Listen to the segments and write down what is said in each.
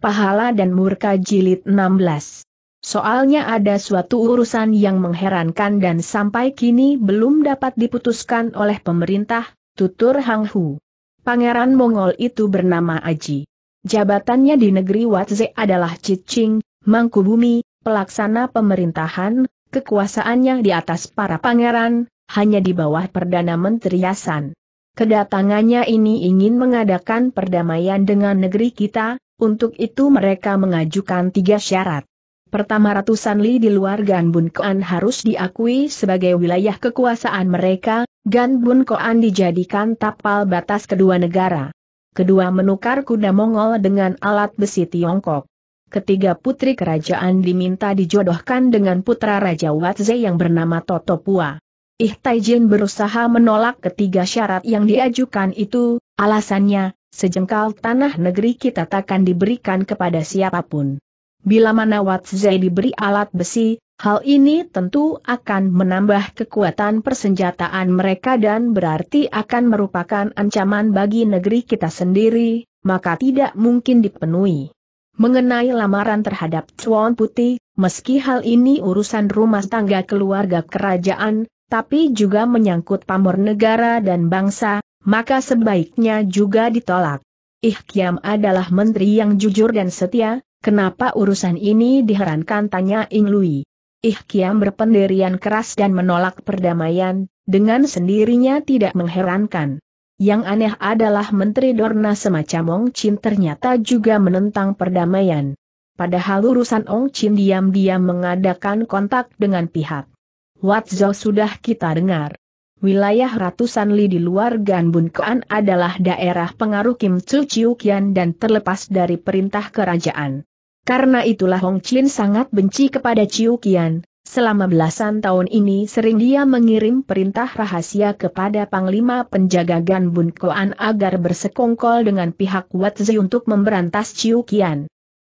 Pahala dan Murka Jilid 16 Soalnya ada suatu urusan yang mengherankan dan sampai kini belum dapat diputuskan oleh pemerintah, tutur Hang Hu. Pangeran Mongol itu bernama Aji. Jabatannya di negeri Watze adalah Cicing, Mangku Bumi, pelaksana pemerintahan, kekuasaannya di atas para pangeran, hanya di bawah Perdana Menteri Yasan. Kedatangannya ini ingin mengadakan perdamaian dengan negeri kita, untuk itu mereka mengajukan tiga syarat. Pertama ratusan li di luar Ganbun Koan harus diakui sebagai wilayah kekuasaan mereka, Ganbun Koan dijadikan tapal batas kedua negara. Kedua menukar kuda Mongol dengan alat besi Tiongkok. Ketiga putri kerajaan diminta dijodohkan dengan putra Raja Watze yang bernama Toto Pua. Taijin berusaha menolak ketiga syarat yang diajukan itu, alasannya, Sejengkal tanah negeri kita takkan diberikan kepada siapapun. Bila mana Watzai diberi alat besi, hal ini tentu akan menambah kekuatan persenjataan mereka dan berarti akan merupakan ancaman bagi negeri kita sendiri, maka tidak mungkin dipenuhi. Mengenai lamaran terhadap Chuan Putih, meski hal ini urusan rumah tangga keluarga kerajaan, tapi juga menyangkut pamor negara dan bangsa, maka sebaiknya juga ditolak. Ihkiam adalah menteri yang jujur dan setia, kenapa urusan ini diherankan tanya Ing Lui. Ihkiam berpendirian keras dan menolak perdamaian, dengan sendirinya tidak mengherankan. Yang aneh adalah Menteri Dorna semacam Ong Chin ternyata juga menentang perdamaian. Padahal urusan Ong Chin diam-diam mengadakan kontak dengan pihak Watzo sudah kita dengar. Wilayah ratusan li di luar Ganbun adalah daerah pengaruh Kim Chu Chiu dan terlepas dari perintah kerajaan. Karena itulah Hong Chin sangat benci kepada Chiu Selama belasan tahun ini sering dia mengirim perintah rahasia kepada Panglima Penjaga Ganbun agar bersekongkol dengan pihak Watzi untuk memberantas Chiu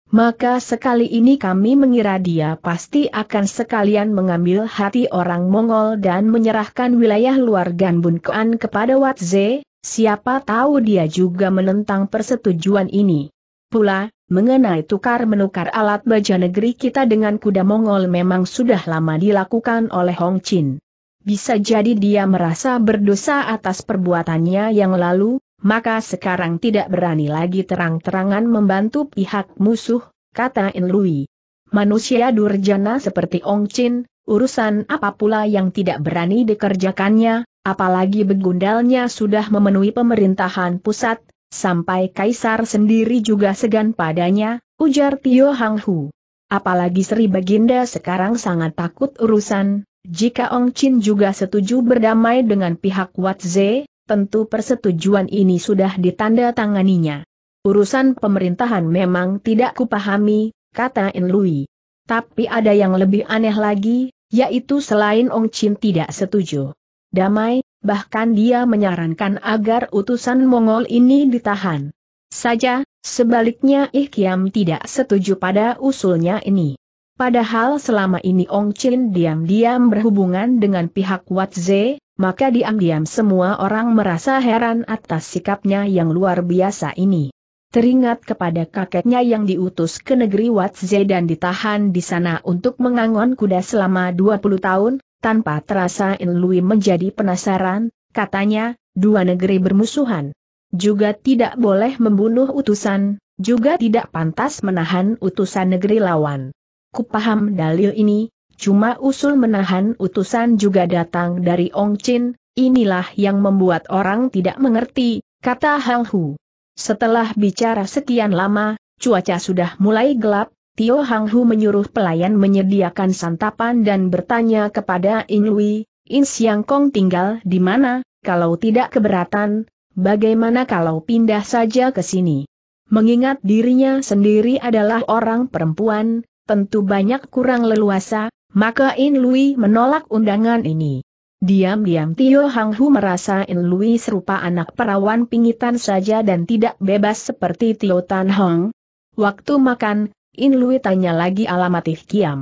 maka sekali ini kami mengira dia pasti akan sekalian mengambil hati orang Mongol dan menyerahkan wilayah luar Ganbun Kuan kepada Watze, siapa tahu dia juga menentang persetujuan ini. Pula, mengenai tukar-menukar alat baja negeri kita dengan kuda Mongol memang sudah lama dilakukan oleh Hong Chin. Bisa jadi dia merasa berdosa atas perbuatannya yang lalu, maka sekarang tidak berani lagi terang-terangan membantu pihak musuh, kata Enlui. Manusia durjana seperti Ong Chin, urusan apa pula yang tidak berani dikerjakannya, apalagi begundalnya sudah memenuhi pemerintahan pusat, sampai kaisar sendiri juga segan padanya, ujar Tio Hang Hu. Apalagi Sri Baginda sekarang sangat takut urusan, jika Ong Chin juga setuju berdamai dengan pihak Watze, tentu persetujuan ini sudah ditanda ditandatanganinya. Urusan pemerintahan memang tidak kupahami, kata Enlui. Tapi ada yang lebih aneh lagi, yaitu selain Ong Chin tidak setuju. Damai, bahkan dia menyarankan agar utusan Mongol ini ditahan. Saja, sebaliknya Ikhiam tidak setuju pada usulnya ini. Padahal selama ini Ong Chin diam-diam berhubungan dengan pihak Watze, maka diam-diam semua orang merasa heran atas sikapnya yang luar biasa ini. Teringat kepada kakeknya yang diutus ke negeri Watze dan ditahan di sana untuk mengangon kuda selama 20 tahun, tanpa terasa Inlui menjadi penasaran, katanya, dua negeri bermusuhan. Juga tidak boleh membunuh utusan, juga tidak pantas menahan utusan negeri lawan. Kupaham dalil ini, cuma usul menahan utusan juga datang dari Ong Chin, inilah yang membuat orang tidak mengerti, kata Hang Hu. Setelah bicara sekian lama, cuaca sudah mulai gelap, Tio Hang Hu menyuruh pelayan menyediakan santapan dan bertanya kepada In Lui, In Siang Kong tinggal di mana, kalau tidak keberatan, bagaimana kalau pindah saja ke sini? Mengingat dirinya sendiri adalah orang perempuan, tentu banyak kurang leluasa, maka In Lui menolak undangan ini. Diam-diam Tio Hang Hu merasa In Lui serupa anak perawan pingitan saja dan tidak bebas seperti Tio Tan Hong. Waktu makan, In Lui tanya lagi alamat Ih Kiam.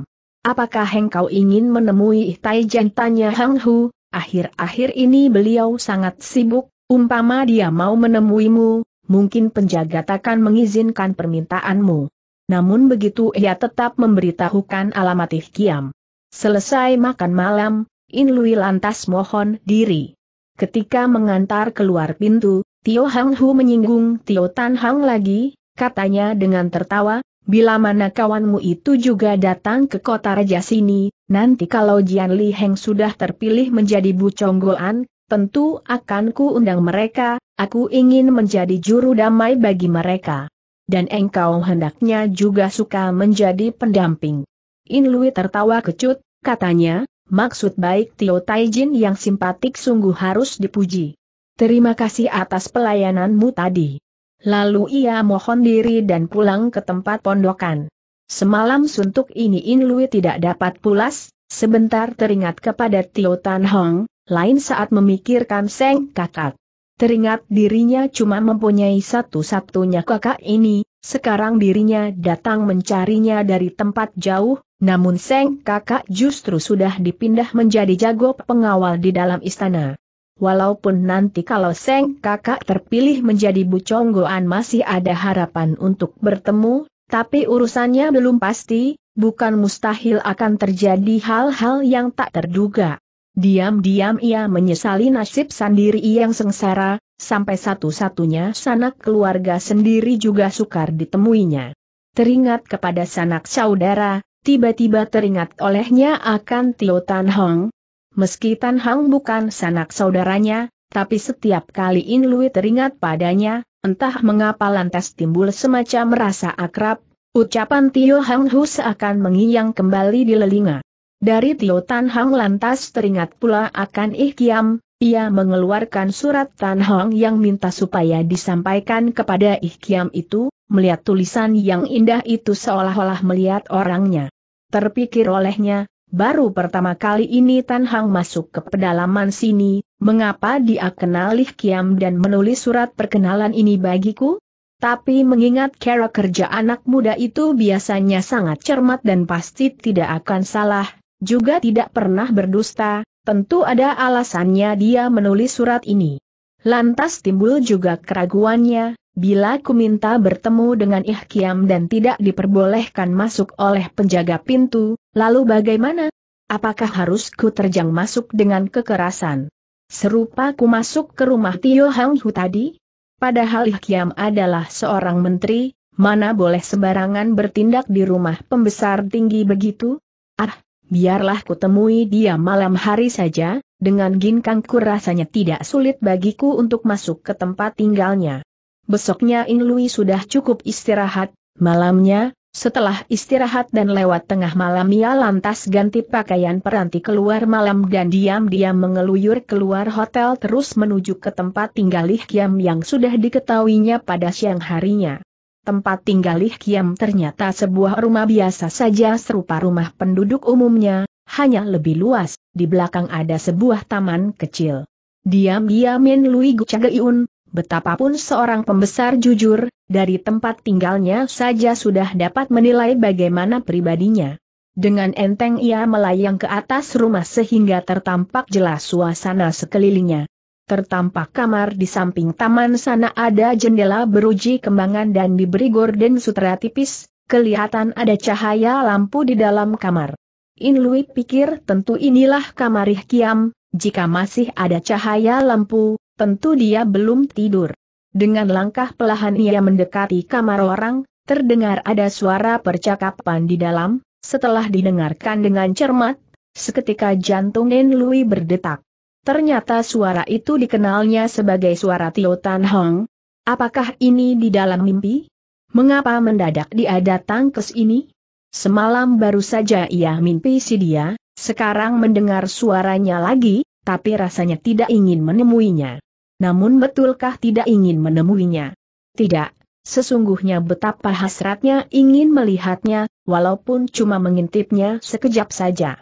Apakah engkau ingin menemui Tai Jan tanya Hang Hu, akhir-akhir ini beliau sangat sibuk, umpama dia mau menemuimu, mungkin penjaga takkan mengizinkan permintaanmu. Namun begitu ia tetap memberitahukan alamat Ih Kiam. Selesai makan malam, In Lui lantas mohon diri. Ketika mengantar keluar pintu, Tio Hang Hu menyinggung Tio Tan Hang lagi, katanya dengan tertawa, bila mana kawanmu itu juga datang ke kota raja sini, nanti kalau Jian Li Heng sudah terpilih menjadi Bu buconggoan, tentu akan ku undang mereka, aku ingin menjadi juru damai bagi mereka. Dan engkau hendaknya juga suka menjadi pendamping. In Lui tertawa kecut, katanya, maksud baik Tio Taijin yang simpatik sungguh harus dipuji. Terima kasih atas pelayananmu tadi. Lalu ia mohon diri dan pulang ke tempat pondokan. Semalam suntuk ini In Lui tidak dapat pulas, sebentar teringat kepada Tio Tan Hong, lain saat memikirkan Seng kakak. Teringat dirinya cuma mempunyai satu-satunya kakak ini, sekarang dirinya datang mencarinya dari tempat jauh, namun Seng kakak justru sudah dipindah menjadi jago pengawal di dalam istana. Walaupun nanti kalau Seng kakak terpilih menjadi buconggoan masih ada harapan untuk bertemu, tapi urusannya belum pasti, bukan mustahil akan terjadi hal-hal yang tak terduga. Diam-diam ia menyesali nasib sendiri yang sengsara, sampai satu-satunya sanak keluarga sendiri juga sukar ditemuinya. Teringat kepada sanak saudara, tiba-tiba teringat olehnya akan Tio Tan Hong. Meski Tan Hong bukan sanak saudaranya, tapi setiap kali In Lui teringat padanya, entah mengapa lantas timbul semacam rasa akrab, ucapan Tio Hang Hu seakan mengiang kembali di lelinga. Dari Tio Tan Hong lantas teringat pula akan Ih Kiam, ia mengeluarkan surat Tan Hong yang minta supaya disampaikan kepada Kiam itu, melihat tulisan yang indah itu seolah-olah melihat orangnya. Terpikir olehnya, baru pertama kali ini Tan Hang masuk ke pedalaman sini, mengapa dia kenal Lih Kiam dan menulis surat perkenalan ini bagiku? Tapi mengingat cara kerja anak muda itu biasanya sangat cermat dan pasti tidak akan salah, juga tidak pernah berdusta, tentu ada alasannya dia menulis surat ini. Lantas timbul juga keraguannya, Bila ku minta bertemu dengan Ihkiam dan tidak diperbolehkan masuk oleh penjaga pintu, lalu bagaimana? Apakah harus ku terjang masuk dengan kekerasan? Serupa ku masuk ke rumah Tio Hang Hu tadi? Padahal Ihkiam adalah seorang menteri, mana boleh sembarangan bertindak di rumah pembesar tinggi begitu? Ah, biarlah ku temui dia malam hari saja, dengan ginkangku rasanya tidak sulit bagiku untuk masuk ke tempat tinggalnya. Besoknya In Lui sudah cukup istirahat, malamnya, setelah istirahat dan lewat tengah malam ia lantas ganti pakaian peranti keluar malam dan diam-diam mengeluyur keluar hotel terus menuju ke tempat tinggal Lih Kiam yang sudah diketahuinya pada siang harinya. Tempat tinggal Lih Kiam ternyata sebuah rumah biasa saja serupa rumah penduduk umumnya, hanya lebih luas, di belakang ada sebuah taman kecil. Diam-diam In Lui Gucageun, Betapapun seorang pembesar jujur, dari tempat tinggalnya saja sudah dapat menilai bagaimana pribadinya. Dengan enteng ia melayang ke atas rumah sehingga tertampak jelas suasana sekelilingnya. Tertampak kamar di samping taman sana ada jendela beruji kembangan dan diberi gorden sutra tipis, kelihatan ada cahaya lampu di dalam kamar. Inlui pikir tentu inilah kamar Kiam, jika masih ada cahaya lampu, Tentu dia belum tidur. Dengan langkah pelahan ia mendekati kamar orang, terdengar ada suara percakapan di dalam, setelah didengarkan dengan cermat, seketika jantung Nen Lui berdetak. Ternyata suara itu dikenalnya sebagai suara Tio Tan Hong. Apakah ini di dalam mimpi? Mengapa mendadak dia datang ke sini? Semalam baru saja ia mimpi si dia, sekarang mendengar suaranya lagi, tapi rasanya tidak ingin menemuinya. Namun betulkah tidak ingin menemuinya? Tidak, sesungguhnya betapa hasratnya ingin melihatnya, walaupun cuma mengintipnya sekejap saja.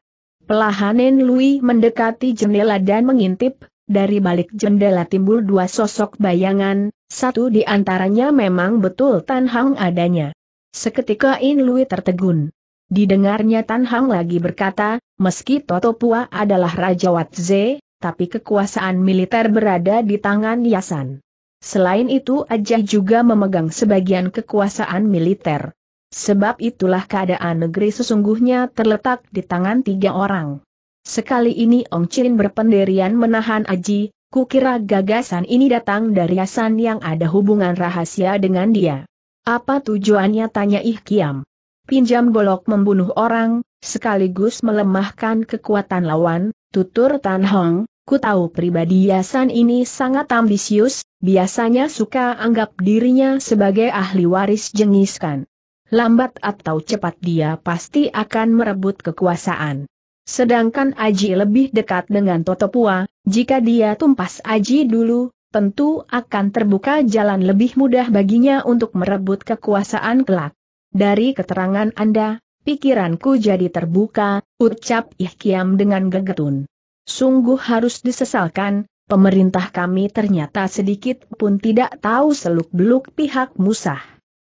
Pelahanin Lui mendekati jendela dan mengintip, dari balik jendela timbul dua sosok bayangan, satu di antaranya memang betul Tan Hang adanya. Seketika In Lui tertegun. Didengarnya Tan Hang lagi berkata, meski Toto Pua adalah Raja Watze, tapi kekuasaan militer berada di tangan Yasan. Selain itu Ajah juga memegang sebagian kekuasaan militer. Sebab itulah keadaan negeri sesungguhnya terletak di tangan tiga orang. Sekali ini Ong Chin berpendirian menahan Aji, kukira gagasan ini datang dari Yasan yang ada hubungan rahasia dengan dia. Apa tujuannya tanya Ih Kiam. Pinjam golok membunuh orang, sekaligus melemahkan kekuatan lawan, tutur Tan Hong, Ku tahu pribadi Yasan ini sangat ambisius, biasanya suka anggap dirinya sebagai ahli waris jengiskan. Lambat atau cepat dia pasti akan merebut kekuasaan. Sedangkan Aji lebih dekat dengan Totopua, jika dia tumpas Aji dulu, tentu akan terbuka jalan lebih mudah baginya untuk merebut kekuasaan kelak. Dari keterangan Anda, pikiranku jadi terbuka, ucap Ihkiam dengan gegetun. Sungguh harus disesalkan, pemerintah kami ternyata sedikit pun tidak tahu seluk-beluk pihak Musah.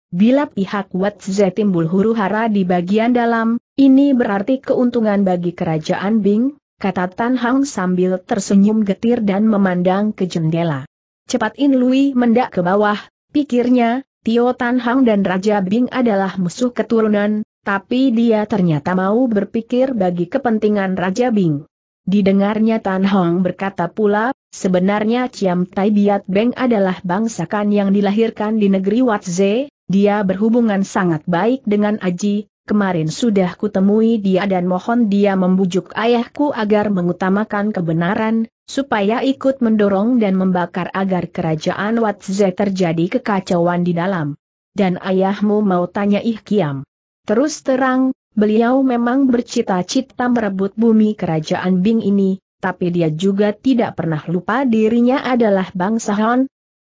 Bila pihak Watze timbul huru-hara di bagian dalam, ini berarti keuntungan bagi kerajaan Bing, kata Tan Hang sambil tersenyum getir dan memandang ke jendela. Cepat In Lui mendak ke bawah, pikirnya, Tio Tan Hang dan Raja Bing adalah musuh keturunan, tapi dia ternyata mau berpikir bagi kepentingan Raja Bing. Didengarnya Tan Hong berkata pula, sebenarnya Ciam Tai Biat Beng adalah bangsakan yang dilahirkan di negeri Watze, dia berhubungan sangat baik dengan Aji, kemarin sudah kutemui dia dan mohon dia membujuk ayahku agar mengutamakan kebenaran, supaya ikut mendorong dan membakar agar kerajaan Watze terjadi kekacauan di dalam. Dan ayahmu mau tanya Ih Kiam. Terus terang, Beliau memang bercita-cita merebut bumi kerajaan Bing ini, tapi dia juga tidak pernah lupa dirinya adalah bangsa Han.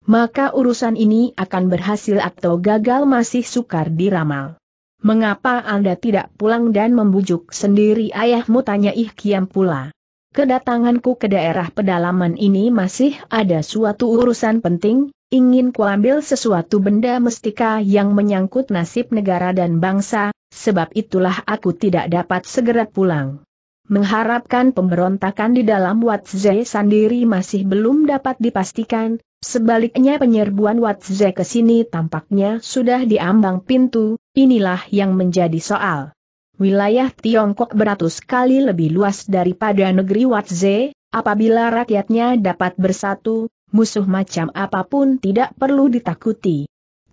Maka urusan ini akan berhasil atau gagal masih sukar diramal. Mengapa Anda tidak pulang dan membujuk sendiri ayahmu tanya Kiam pula. Kedatanganku ke daerah pedalaman ini masih ada suatu urusan penting, ingin kuambil sesuatu benda mestika yang menyangkut nasib negara dan bangsa, sebab itulah aku tidak dapat segera pulang. Mengharapkan pemberontakan di dalam Watze sendiri masih belum dapat dipastikan, sebaliknya penyerbuan Watze ke sini tampaknya sudah diambang pintu, inilah yang menjadi soal. Wilayah Tiongkok beratus kali lebih luas daripada negeri Watze, apabila rakyatnya dapat bersatu, musuh macam apapun tidak perlu ditakuti.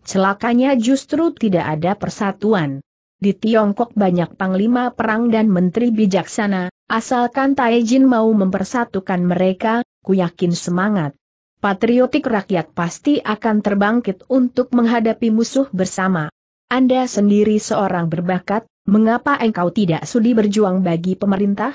Celakanya justru tidak ada persatuan. Di Tiongkok banyak panglima perang dan menteri bijaksana, asalkan Taijin mau mempersatukan mereka, ku yakin semangat. Patriotik rakyat pasti akan terbangkit untuk menghadapi musuh bersama. Anda sendiri seorang berbakat, mengapa engkau tidak sudi berjuang bagi pemerintah?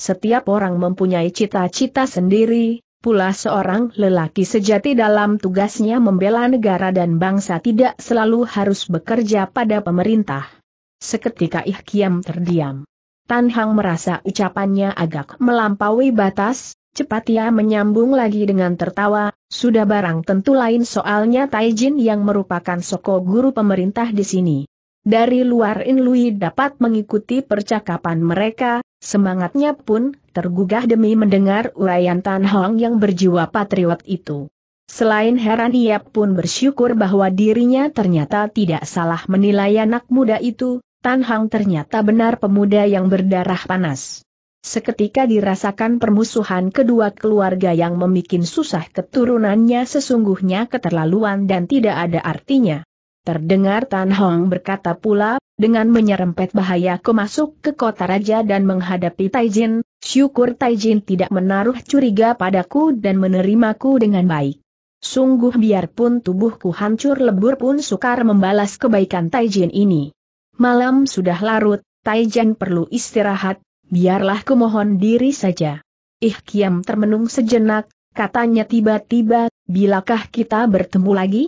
Setiap orang mempunyai cita-cita sendiri, pula seorang lelaki sejati dalam tugasnya membela negara dan bangsa tidak selalu harus bekerja pada pemerintah. Seketika Ih Kiam terdiam. Tan Hang merasa ucapannya agak melampaui batas, cepat ia menyambung lagi dengan tertawa, sudah barang tentu lain soalnya Taijin yang merupakan soko guru pemerintah di sini. Dari luar In Lui dapat mengikuti percakapan mereka, semangatnya pun tergugah demi mendengar uraian Tan Hong yang berjiwa patriot itu. Selain heran ia pun bersyukur bahwa dirinya ternyata tidak salah menilai anak muda itu, Tan Hang ternyata benar pemuda yang berdarah panas. Seketika dirasakan permusuhan kedua keluarga yang membuat susah keturunannya sesungguhnya keterlaluan dan tidak ada artinya. Terdengar Tan Hong berkata pula, dengan menyerempet bahaya ku masuk ke kota raja dan menghadapi Taijin, syukur Taijin tidak menaruh curiga padaku dan menerimaku dengan baik. Sungguh biarpun tubuhku hancur lebur pun sukar membalas kebaikan Taijin ini. Malam sudah larut, Taijan perlu istirahat, biarlah kumohon diri saja. Ih Kiam termenung sejenak, katanya tiba-tiba, bilakah kita bertemu lagi?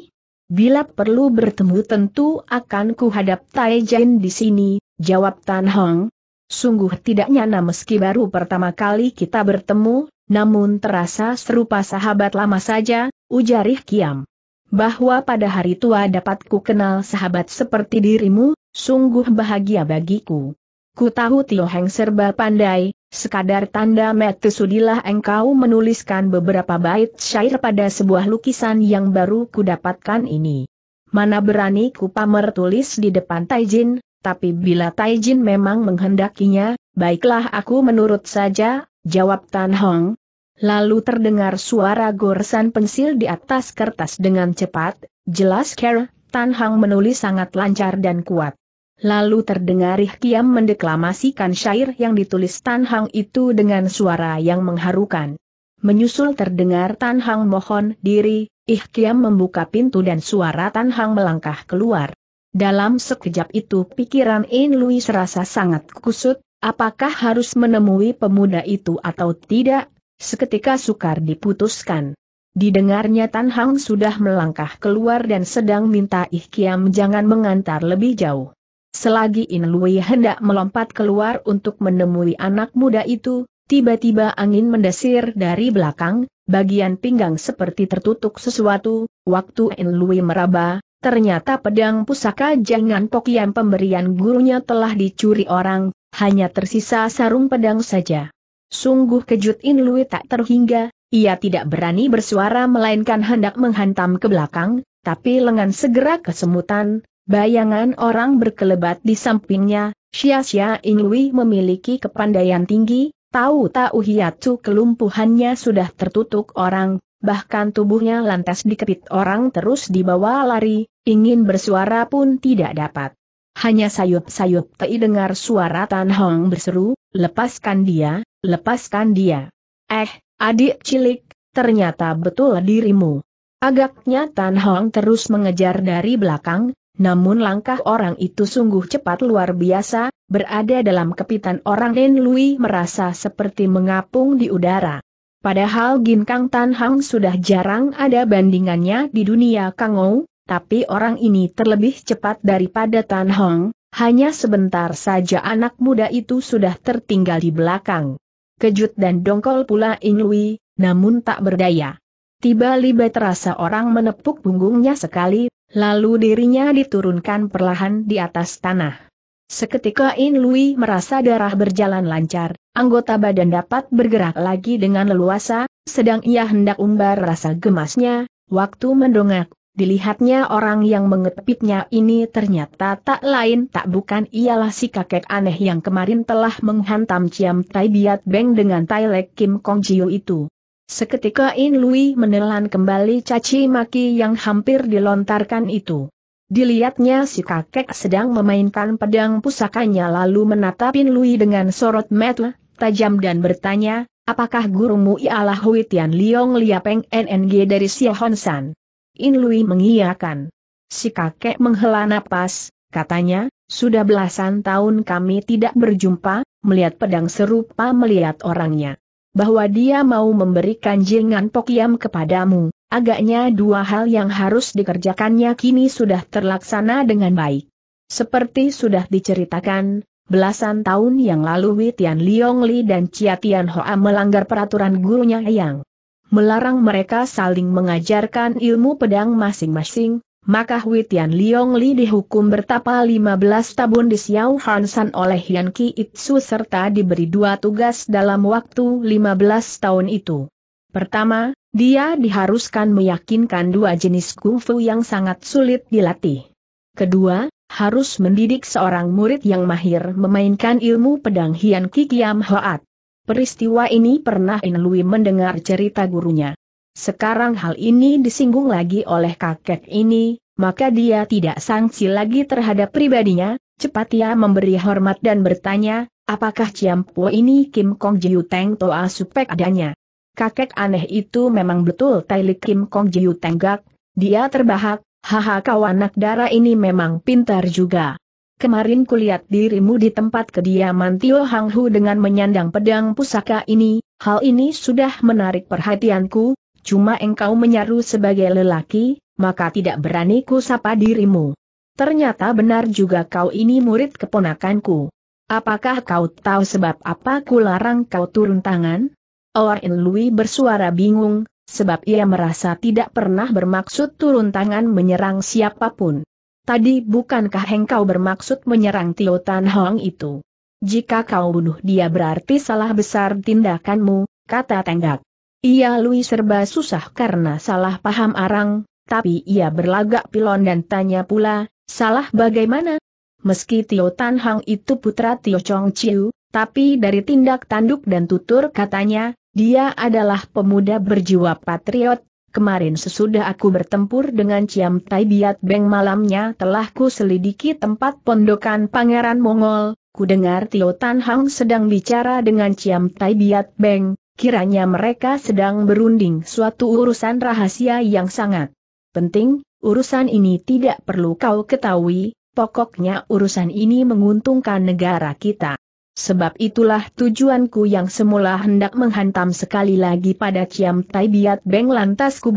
Bila perlu bertemu tentu akan kuhadap Taijan di sini, jawab Tan Hong. Sungguh tidak nyana meski baru pertama kali kita bertemu, namun terasa serupa sahabat lama saja, ujarih Kiam. Bahwa pada hari tua dapat ku kenal sahabat seperti dirimu, sungguh bahagia bagiku. Ku tahu Tio Heng serba pandai, sekadar tanda mete sudilah engkau menuliskan beberapa bait syair pada sebuah lukisan yang baru ku dapatkan ini. Mana berani ku pamer tulis di depan Taijin, tapi bila Taijin memang menghendakinya, baiklah aku menurut saja, jawab Tan Hong. Lalu terdengar suara goresan pensil di atas kertas dengan cepat, jelas Kera Tan Hang menulis sangat lancar dan kuat. Lalu terdengar Kiam mendeklamasikan syair yang ditulis Tan Hang itu dengan suara yang mengharukan. Menyusul terdengar Tan Hang mohon diri, Kiam membuka pintu dan suara Tan Hang melangkah keluar. Dalam sekejap itu pikiran In Louis serasa sangat kusut, apakah harus menemui pemuda itu atau tidak, seketika sukar diputuskan. Didengarnya Tan Hang sudah melangkah keluar dan sedang minta Ih Kiam jangan mengantar lebih jauh. Selagi In Lui hendak melompat keluar untuk menemui anak muda itu, tiba-tiba angin mendesir dari belakang, bagian pinggang seperti tertutup sesuatu, waktu In Lui meraba, ternyata pedang pusaka jangan pokian pemberian gurunya telah dicuri orang, hanya tersisa sarung pedang saja. Sungguh kejut In Lui tak terhingga, ia tidak berani bersuara melainkan hendak menghantam ke belakang, tapi lengan segera kesemutan, bayangan orang berkelebat di sampingnya, Xia-Xia Ingui memiliki kepandaian tinggi, tahu-tahu hiatu kelumpuhannya sudah tertutup orang, bahkan tubuhnya lantas dikepit orang terus dibawa lari, ingin bersuara pun tidak dapat. Hanya sayup-sayup tei dengar suara Tan Hong berseru, lepaskan dia, lepaskan dia. Eh, Adik cilik, ternyata betul dirimu. Agaknya Tan Hong terus mengejar dari belakang, namun langkah orang itu sungguh cepat luar biasa, berada dalam kepitan orang Nen Lui merasa seperti mengapung di udara. Padahal Ginkang Tan Hong sudah jarang ada bandingannya di dunia Kangou, tapi orang ini terlebih cepat daripada Tan Hong, hanya sebentar saja anak muda itu sudah tertinggal di belakang. Kejut dan dongkol pula Inui, namun tak berdaya. Tiba-tiba terasa orang menepuk punggungnya sekali, lalu dirinya diturunkan perlahan di atas tanah. Seketika In merasa darah berjalan lancar, anggota badan dapat bergerak lagi dengan leluasa, sedang ia hendak umbar rasa gemasnya, waktu mendongak, Dilihatnya orang yang mengepitnya ini ternyata tak lain tak bukan ialah si kakek aneh yang kemarin telah menghantam Ciam Tai Biat Beng dengan Tai Lek Kim Kong Jiu itu. Seketika In Lui menelan kembali caci maki yang hampir dilontarkan itu. Dilihatnya si kakek sedang memainkan pedang pusakanya lalu menatapin Lui dengan sorot mata tajam dan bertanya, apakah gurumu ialah Hui Tian Liong Liapeng NNG dari San? In Lui mengiyakan. Si kakek menghela napas, katanya, sudah belasan tahun kami tidak berjumpa, melihat pedang serupa melihat orangnya. Bahwa dia mau memberikan jingan pokiam kepadamu, agaknya dua hal yang harus dikerjakannya kini sudah terlaksana dengan baik. Seperti sudah diceritakan, belasan tahun yang lalu Witian Liong Li dan Chia Tian Hoa melanggar peraturan gurunya Yang melarang mereka saling mengajarkan ilmu pedang masing-masing, maka Hui Tian Liong Li dihukum bertapa 15 tabun di Xiao Hansan oleh Yan Ki Itsu serta diberi dua tugas dalam waktu 15 tahun itu. Pertama, dia diharuskan meyakinkan dua jenis kungfu yang sangat sulit dilatih. Kedua, harus mendidik seorang murid yang mahir memainkan ilmu pedang Hian Ki Kiam Hoat. Peristiwa ini pernah Inlui mendengar cerita gurunya. Sekarang hal ini disinggung lagi oleh kakek ini, maka dia tidak sangsi lagi terhadap pribadinya, cepat ia memberi hormat dan bertanya, apakah Ciampo ini Kim Kong Jiu Teng Toa Supek adanya? Kakek aneh itu memang betul Tailik Kim Kong Jiu Tenggak, dia terbahak, haha kau anak darah ini memang pintar juga. Kemarin kulihat dirimu di tempat kediaman Tio Hang Hu dengan menyandang pedang pusaka ini, hal ini sudah menarik perhatianku, cuma engkau menyaru sebagai lelaki, maka tidak berani ku sapa dirimu. Ternyata benar juga kau ini murid keponakanku. Apakah kau tahu sebab apa ku larang kau turun tangan? Orin Lui bersuara bingung, sebab ia merasa tidak pernah bermaksud turun tangan menyerang siapapun. Tadi bukankah engkau bermaksud menyerang Tio Tan Hong itu? Jika kau bunuh dia berarti salah besar tindakanmu, kata Tenggak. Ia Lui serba susah karena salah paham Arang, tapi ia berlagak pilon dan tanya pula, salah bagaimana? Meski Tio Tan Hong itu putra Tio Chong Chiu, tapi dari tindak tanduk dan tutur katanya, dia adalah pemuda berjiwa patriot, Kemarin sesudah aku bertempur dengan Ciam Tai Biat Beng malamnya telah ku selidiki tempat pondokan Pangeran Mongol, ku dengar Tio Tan Hang sedang bicara dengan Ciam Tai Biat Beng, kiranya mereka sedang berunding suatu urusan rahasia yang sangat penting, urusan ini tidak perlu kau ketahui, pokoknya urusan ini menguntungkan negara kita. Sebab itulah tujuanku yang semula hendak menghantam sekali lagi pada Ciam Tai Biat Beng lantas ku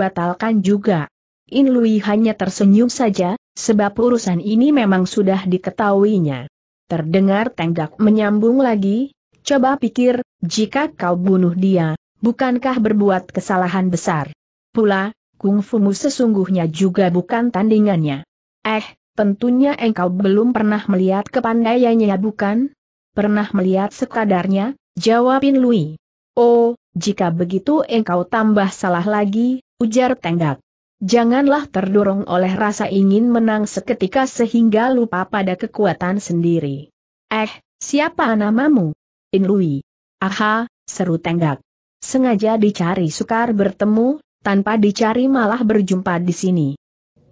juga. In Lui hanya tersenyum saja, sebab urusan ini memang sudah diketahuinya. Terdengar tenggak menyambung lagi, coba pikir, jika kau bunuh dia, bukankah berbuat kesalahan besar? Pula, kungfumu sesungguhnya juga bukan tandingannya. Eh, tentunya engkau belum pernah melihat kepandaiannya bukan? pernah melihat sekadarnya, jawabin Lui. Oh, jika begitu engkau tambah salah lagi, ujar Tenggak. Janganlah terdorong oleh rasa ingin menang seketika sehingga lupa pada kekuatan sendiri. Eh, siapa namamu? In Lui? Aha, seru Tenggak. Sengaja dicari sukar bertemu, tanpa dicari malah berjumpa di sini.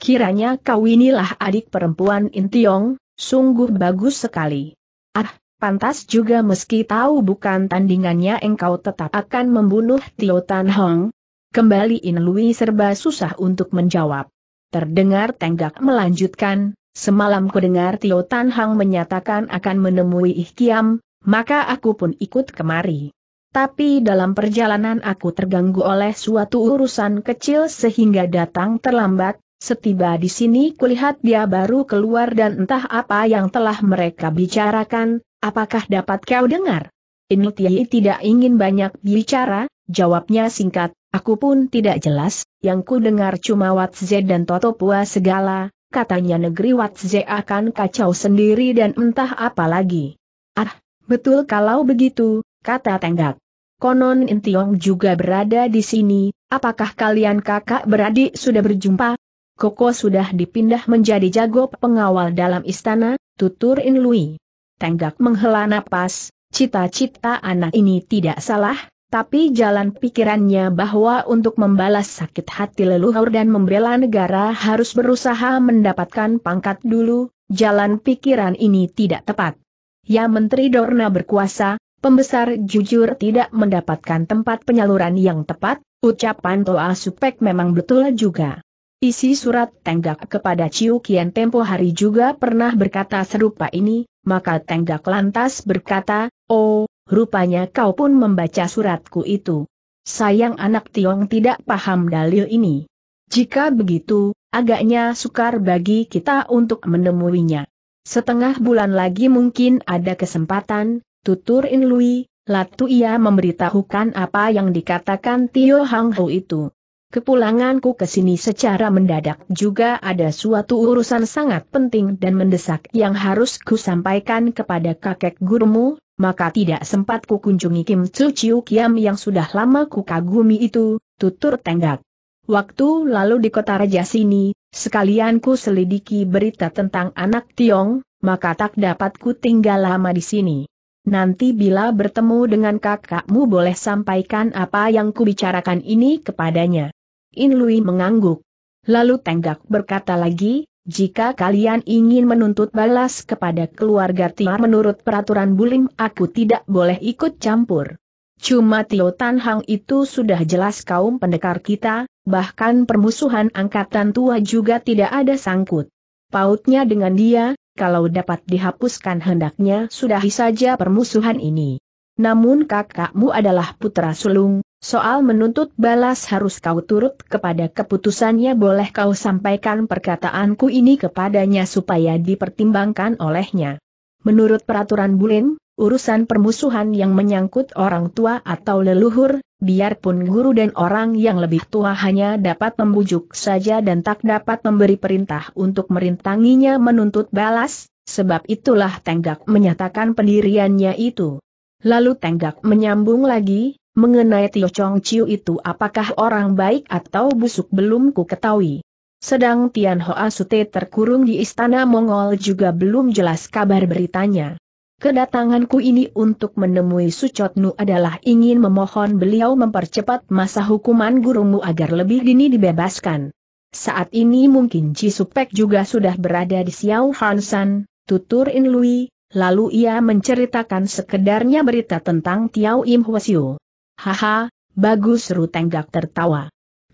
Kiranya kau inilah adik perempuan Intiong, sungguh bagus sekali. Ah, Pantas juga meski tahu bukan tandingannya engkau tetap akan membunuh Tio Tan Hong. Kembali In Lui serba susah untuk menjawab. Terdengar tenggak melanjutkan, semalam kudengar Tio Tan Hong menyatakan akan menemui Ih Kiam, maka aku pun ikut kemari. Tapi dalam perjalanan aku terganggu oleh suatu urusan kecil sehingga datang terlambat, Setiba di sini kulihat dia baru keluar dan entah apa yang telah mereka bicarakan, Apakah dapat kau dengar? Ini Tiai tidak ingin banyak bicara, jawabnya singkat, aku pun tidak jelas, yang ku dengar cuma Watze dan Toto Pua segala, katanya negeri Watze akan kacau sendiri dan entah apa lagi. Ah, betul kalau begitu, kata Tenggak. Konon Intiong juga berada di sini, apakah kalian kakak beradik sudah berjumpa? Koko sudah dipindah menjadi jago pengawal dalam istana, tutur Inlui. Tenggak menghela napas, cita-cita anak ini tidak salah, tapi jalan pikirannya bahwa untuk membalas sakit hati leluhur dan membela negara harus berusaha mendapatkan pangkat dulu, jalan pikiran ini tidak tepat. Ya Menteri Dorna berkuasa, pembesar jujur tidak mendapatkan tempat penyaluran yang tepat, ucapan Toa Supek memang betul juga. Isi surat tenggak kepada Ciu Kian tempo hari juga pernah berkata serupa ini, maka Tenggak lantas berkata, Oh, rupanya kau pun membaca suratku itu. Sayang anak Tiong tidak paham dalil ini. Jika begitu, agaknya sukar bagi kita untuk menemuinya. Setengah bulan lagi mungkin ada kesempatan, tutur Inlui, Lui, Latu ia memberitahukan apa yang dikatakan Tio Hang Ho itu. Kepulanganku ke sini secara mendadak juga ada suatu urusan sangat penting dan mendesak yang harus ku sampaikan kepada kakek gurumu, maka tidak sempat ku kunjungi Kim Tzu Chiu Kiam yang sudah lama ku kagumi itu, tutur tenggak. Waktu lalu di kota raja sini, sekalian ku selidiki berita tentang anak Tiong, maka tak dapat ku tinggal lama di sini. Nanti bila bertemu dengan kakakmu boleh sampaikan apa yang kubicarakan ini kepadanya. In Lui mengangguk. Lalu Tenggak berkata lagi, jika kalian ingin menuntut balas kepada keluarga Tiar menurut peraturan Bulim aku tidak boleh ikut campur. Cuma Tio Tan Hang itu sudah jelas kaum pendekar kita, bahkan permusuhan angkatan tua juga tidak ada sangkut. Pautnya dengan dia, kalau dapat dihapuskan hendaknya sudahi saja permusuhan ini. Namun kakakmu adalah putra sulung, Soal menuntut balas harus kau turut kepada keputusannya boleh kau sampaikan perkataanku ini kepadanya supaya dipertimbangkan olehnya. Menurut peraturan Bulin, urusan permusuhan yang menyangkut orang tua atau leluhur, biarpun guru dan orang yang lebih tua hanya dapat membujuk saja dan tak dapat memberi perintah untuk merintanginya menuntut balas, sebab itulah Tenggak menyatakan pendiriannya itu. Lalu Tenggak menyambung lagi, Mengenai Tio Chong Chiu itu apakah orang baik atau busuk belum ku ketahui. Sedang Tian Hoa Sute terkurung di istana Mongol juga belum jelas kabar beritanya. Kedatanganku ini untuk menemui Sucotnu adalah ingin memohon beliau mempercepat masa hukuman gurumu agar lebih dini dibebaskan. Saat ini mungkin Ji Supek juga sudah berada di Xiao Hansan, tutur In Lui, lalu ia menceritakan sekedarnya berita tentang Tiao Im Hwasyu. Haha, bagus Rutenggak Tenggak tertawa.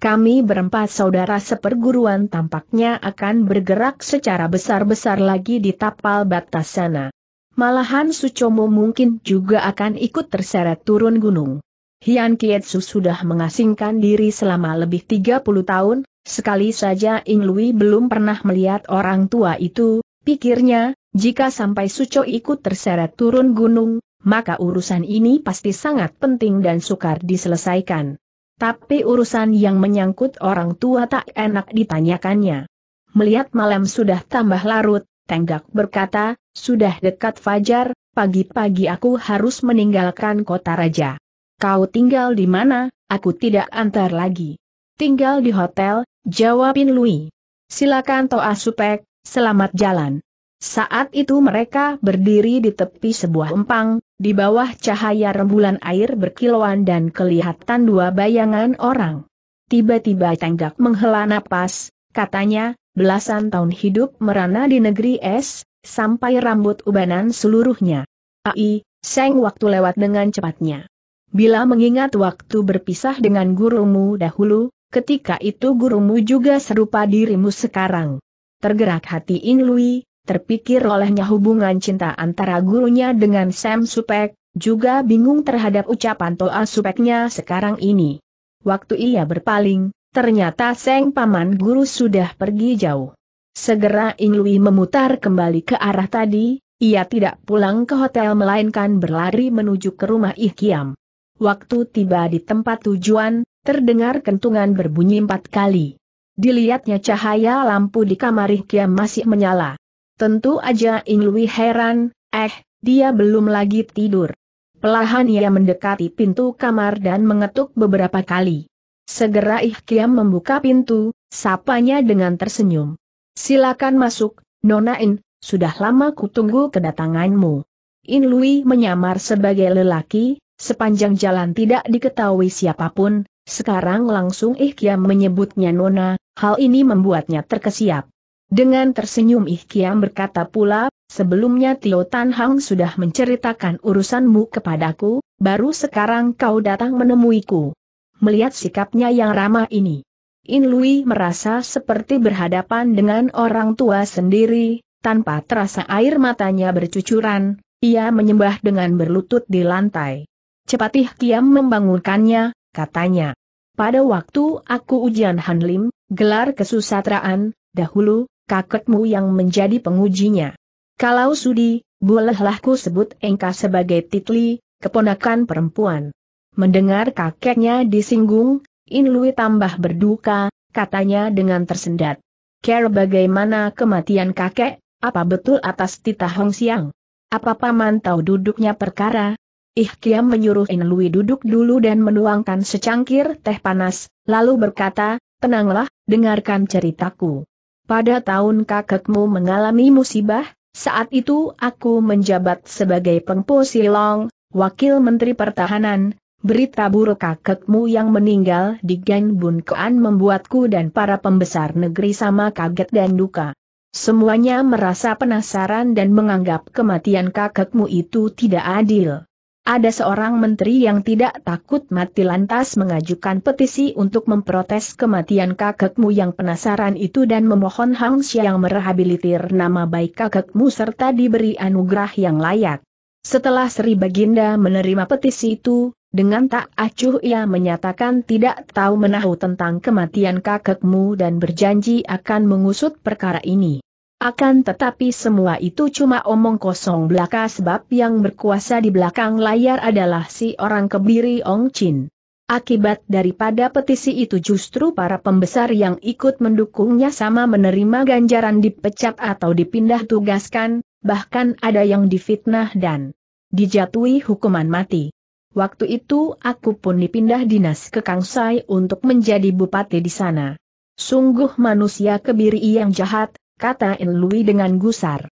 Kami berempat saudara seperguruan tampaknya akan bergerak secara besar-besar lagi di tapal batas sana. Malahan Sucomo mungkin juga akan ikut terseret turun gunung. Hian Kietsu sudah mengasingkan diri selama lebih 30 tahun, sekali saja Ing Lui belum pernah melihat orang tua itu, pikirnya, jika sampai Suco ikut terseret turun gunung, maka urusan ini pasti sangat penting dan sukar diselesaikan. Tapi urusan yang menyangkut orang tua tak enak ditanyakannya. Melihat malam sudah tambah larut, Tenggak berkata, sudah dekat fajar, pagi-pagi aku harus meninggalkan kota raja. Kau tinggal di mana, aku tidak antar lagi. Tinggal di hotel, jawabin Lui. Silakan Toa Supek, selamat jalan. Saat itu mereka berdiri di tepi sebuah empang, di bawah cahaya rembulan air berkilauan dan kelihatan dua bayangan orang. Tiba-tiba Tenggak menghela napas, katanya, belasan tahun hidup merana di negeri es, sampai rambut ubanan seluruhnya. Ai, Seng waktu lewat dengan cepatnya. Bila mengingat waktu berpisah dengan gurumu dahulu, ketika itu gurumu juga serupa dirimu sekarang. Tergerak hati In Lui, terpikir olehnya hubungan cinta antara gurunya dengan Sam Supek, juga bingung terhadap ucapan Toa Supeknya sekarang ini. Waktu ia berpaling, ternyata Seng Paman Guru sudah pergi jauh. Segera Lui memutar kembali ke arah tadi, ia tidak pulang ke hotel melainkan berlari menuju ke rumah Kiam. Waktu tiba di tempat tujuan, terdengar kentungan berbunyi empat kali. Dilihatnya cahaya lampu di kamar Kiam masih menyala. Tentu aja Inlui heran, eh, dia belum lagi tidur. Pelahan ia mendekati pintu kamar dan mengetuk beberapa kali. Segera Ihkiam membuka pintu, sapanya dengan tersenyum. Silakan masuk, Nona In, sudah lama kutunggu kedatanganmu. In Lui menyamar sebagai lelaki, sepanjang jalan tidak diketahui siapapun, sekarang langsung Ihkiam menyebutnya Nona, hal ini membuatnya terkesiap. Dengan tersenyum Kiam berkata pula, sebelumnya Tio Tan Hang sudah menceritakan urusanmu kepadaku, baru sekarang kau datang menemuiku. Melihat sikapnya yang ramah ini, In Lui merasa seperti berhadapan dengan orang tua sendiri, tanpa terasa air matanya bercucuran, ia menyembah dengan berlutut di lantai. Cepat Kiam membangunkannya, katanya. Pada waktu aku ujian Hanlim, gelar kesusatraan, dahulu, kakekmu yang menjadi pengujinya. Kalau sudi, bolehlah ku sebut engkau sebagai titli, keponakan perempuan. Mendengar kakeknya disinggung, Inlui tambah berduka, katanya dengan tersendat. Care bagaimana kematian kakek, apa betul atas titah Hong Siang? Apa paman tahu duduknya perkara? Ih Kiam menyuruh Inlui duduk dulu dan menuangkan secangkir teh panas, lalu berkata, tenanglah, dengarkan ceritaku. Pada tahun kakekmu mengalami musibah, saat itu aku menjabat sebagai pengpo Silong, Wakil Menteri Pertahanan, berita buruk kakekmu yang meninggal di Gan Bunkoan membuatku dan para pembesar negeri sama kaget dan duka. Semuanya merasa penasaran dan menganggap kematian kakekmu itu tidak adil. Ada seorang menteri yang tidak takut mati lantas mengajukan petisi untuk memprotes kematian kakekmu yang penasaran itu dan memohon Hang yang merehabilitir nama baik kakekmu serta diberi anugerah yang layak. Setelah Sri Baginda menerima petisi itu, dengan tak acuh ia menyatakan tidak tahu menahu tentang kematian kakekmu dan berjanji akan mengusut perkara ini. Akan tetapi semua itu cuma omong kosong belaka sebab yang berkuasa di belakang layar adalah si orang kebiri Ong Chin. Akibat daripada petisi itu justru para pembesar yang ikut mendukungnya sama menerima ganjaran dipecat atau dipindah tugaskan, bahkan ada yang difitnah dan dijatuhi hukuman mati. Waktu itu aku pun dipindah dinas ke Kangsai untuk menjadi bupati di sana. Sungguh manusia kebiri yang jahat, kata In Lui dengan gusar.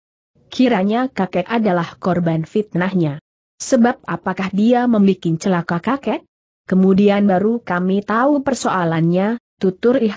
Kiranya kakek adalah korban fitnahnya. Sebab apakah dia membuat celaka kakek? Kemudian baru kami tahu persoalannya, tutur Ih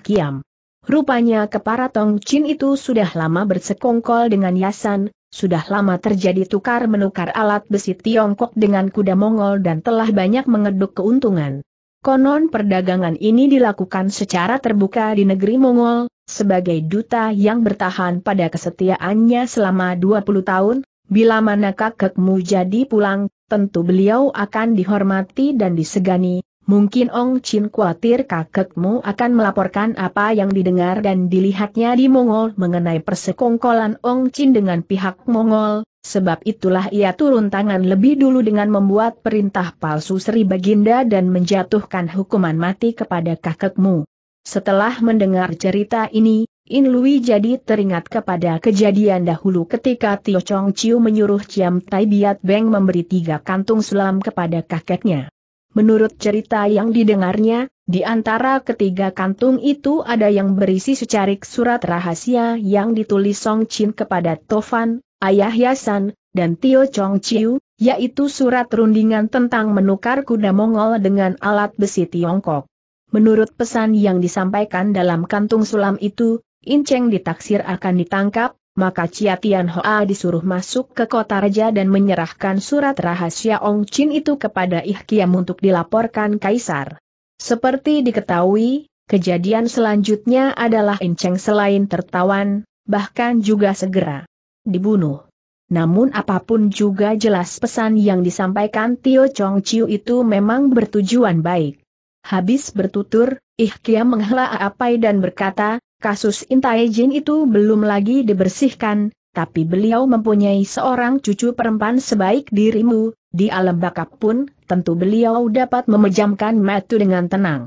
Rupanya kepala Tong Chin itu sudah lama bersekongkol dengan Yasan, sudah lama terjadi tukar-menukar alat besi Tiongkok dengan kuda Mongol dan telah banyak mengeduk keuntungan. Konon perdagangan ini dilakukan secara terbuka di negeri Mongol, sebagai duta yang bertahan pada kesetiaannya selama 20 tahun, bila mana kakekmu jadi pulang, tentu beliau akan dihormati dan disegani, Mungkin Ong Chin khawatir kakekmu akan melaporkan apa yang didengar dan dilihatnya di Mongol mengenai persekongkolan Ong Chin dengan pihak Mongol, sebab itulah ia turun tangan lebih dulu dengan membuat perintah palsu Sri Baginda dan menjatuhkan hukuman mati kepada kakekmu. Setelah mendengar cerita ini, In Lui jadi teringat kepada kejadian dahulu ketika Tio Chong Chiu menyuruh Chiam Tai Biat Beng memberi tiga kantung selam kepada kakeknya. Menurut cerita yang didengarnya, di antara ketiga kantung itu ada yang berisi secarik surat rahasia yang ditulis Song Chin kepada Tofan, ayah Yasan, dan Tio Chong Chiu, yaitu surat rundingan tentang menukar kuda Mongol dengan alat besi Tiongkok. Menurut pesan yang disampaikan dalam kantung sulam itu, Inceng ditaksir akan ditangkap, maka Chia Tian Hoa disuruh masuk ke kota raja dan menyerahkan surat rahasia Ong Chin itu kepada Kiam untuk dilaporkan kaisar. Seperti diketahui, kejadian selanjutnya adalah Inceng selain tertawan, bahkan juga segera dibunuh. Namun apapun juga jelas pesan yang disampaikan Tio Chong Chiu itu memang bertujuan baik. Habis bertutur, Ihkia menghela apai dan berkata, kasus Intai Jin itu belum lagi dibersihkan, tapi beliau mempunyai seorang cucu perempuan sebaik dirimu, di alam bakap pun, tentu beliau dapat memejamkan mata dengan tenang.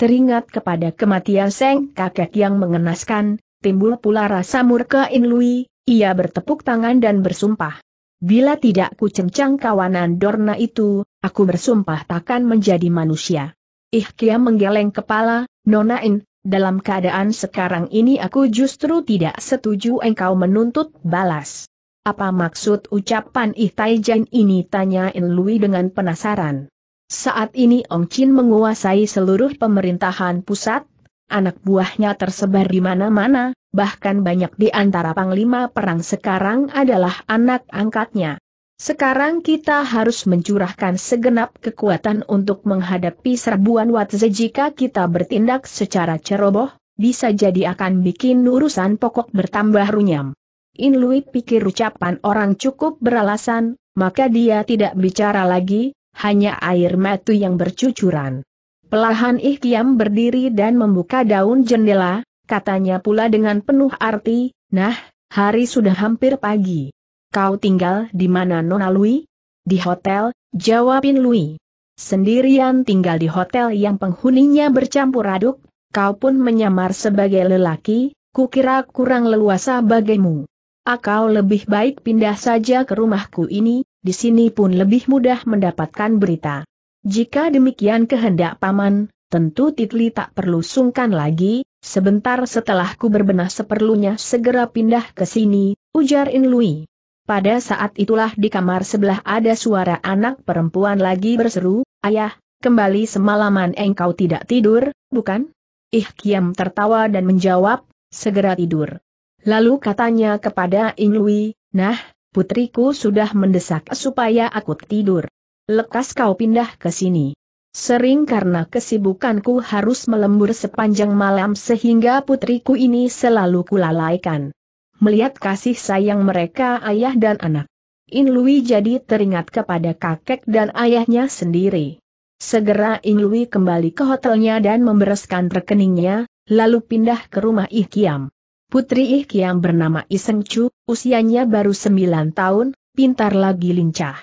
Teringat kepada kematian Seng kakek yang mengenaskan, timbul pula rasa murka In Lui, ia bertepuk tangan dan bersumpah. Bila tidak ku cencang kawanan Dorna itu, aku bersumpah takkan menjadi manusia. Ihkia menggeleng kepala, Nonain, dalam keadaan sekarang ini aku justru tidak setuju engkau menuntut balas. Apa maksud ucapan Ihtaijan ini tanya Lui dengan penasaran. Saat ini Ong Chin menguasai seluruh pemerintahan pusat, anak buahnya tersebar di mana-mana, bahkan banyak di antara panglima perang sekarang adalah anak angkatnya. Sekarang kita harus mencurahkan segenap kekuatan untuk menghadapi serbuan Watze jika kita bertindak secara ceroboh, bisa jadi akan bikin urusan pokok bertambah runyam. In Lui pikir ucapan orang cukup beralasan, maka dia tidak bicara lagi, hanya air mata yang bercucuran. Pelahan Ihkiam berdiri dan membuka daun jendela, katanya pula dengan penuh arti, nah, hari sudah hampir pagi. Kau tinggal di mana Nona Lui? Di hotel, jawabin Lui. Sendirian tinggal di hotel yang penghuninya bercampur aduk, kau pun menyamar sebagai lelaki, kukira kurang leluasa bagimu. Akau ah, lebih baik pindah saja ke rumahku ini, di sini pun lebih mudah mendapatkan berita. Jika demikian kehendak paman, tentu Titli tak perlu sungkan lagi, sebentar setelah ku berbenah seperlunya segera pindah ke sini, ujarin Lui. Pada saat itulah di kamar sebelah ada suara anak perempuan lagi berseru, Ayah, kembali semalaman engkau tidak tidur, bukan? Ih Kiam tertawa dan menjawab, segera tidur. Lalu katanya kepada Lui, nah, putriku sudah mendesak supaya aku tidur. Lekas kau pindah ke sini. Sering karena kesibukanku harus melembur sepanjang malam sehingga putriku ini selalu kulalaikan melihat kasih sayang mereka ayah dan anak. In Lui jadi teringat kepada kakek dan ayahnya sendiri. Segera In Lui kembali ke hotelnya dan membereskan rekeningnya, lalu pindah ke rumah Ih Kiam. Putri Ih Kiam bernama Iseng Chu, usianya baru 9 tahun, pintar lagi lincah.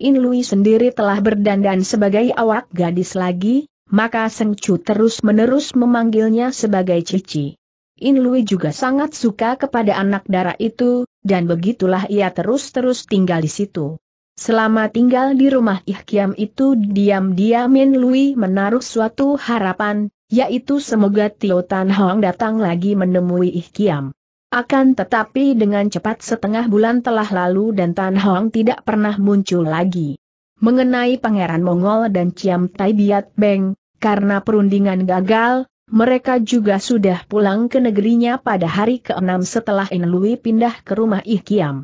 In Lui sendiri telah berdandan sebagai awak gadis lagi, maka Seng Chu terus-menerus memanggilnya sebagai Cici. In Lui juga sangat suka kepada anak darah itu, dan begitulah ia terus-terus tinggal di situ. Selama tinggal di rumah Ihkiam itu diam-diam In Lui menaruh suatu harapan, yaitu semoga Tio Tan Hong datang lagi menemui Ihkiam. Akan tetapi dengan cepat setengah bulan telah lalu dan Tan Hong tidak pernah muncul lagi. Mengenai Pangeran Mongol dan Ciam Tai Biat Beng, karena perundingan gagal, mereka juga sudah pulang ke negerinya pada hari ke-6 setelah Inlui pindah ke rumah Ihkiam.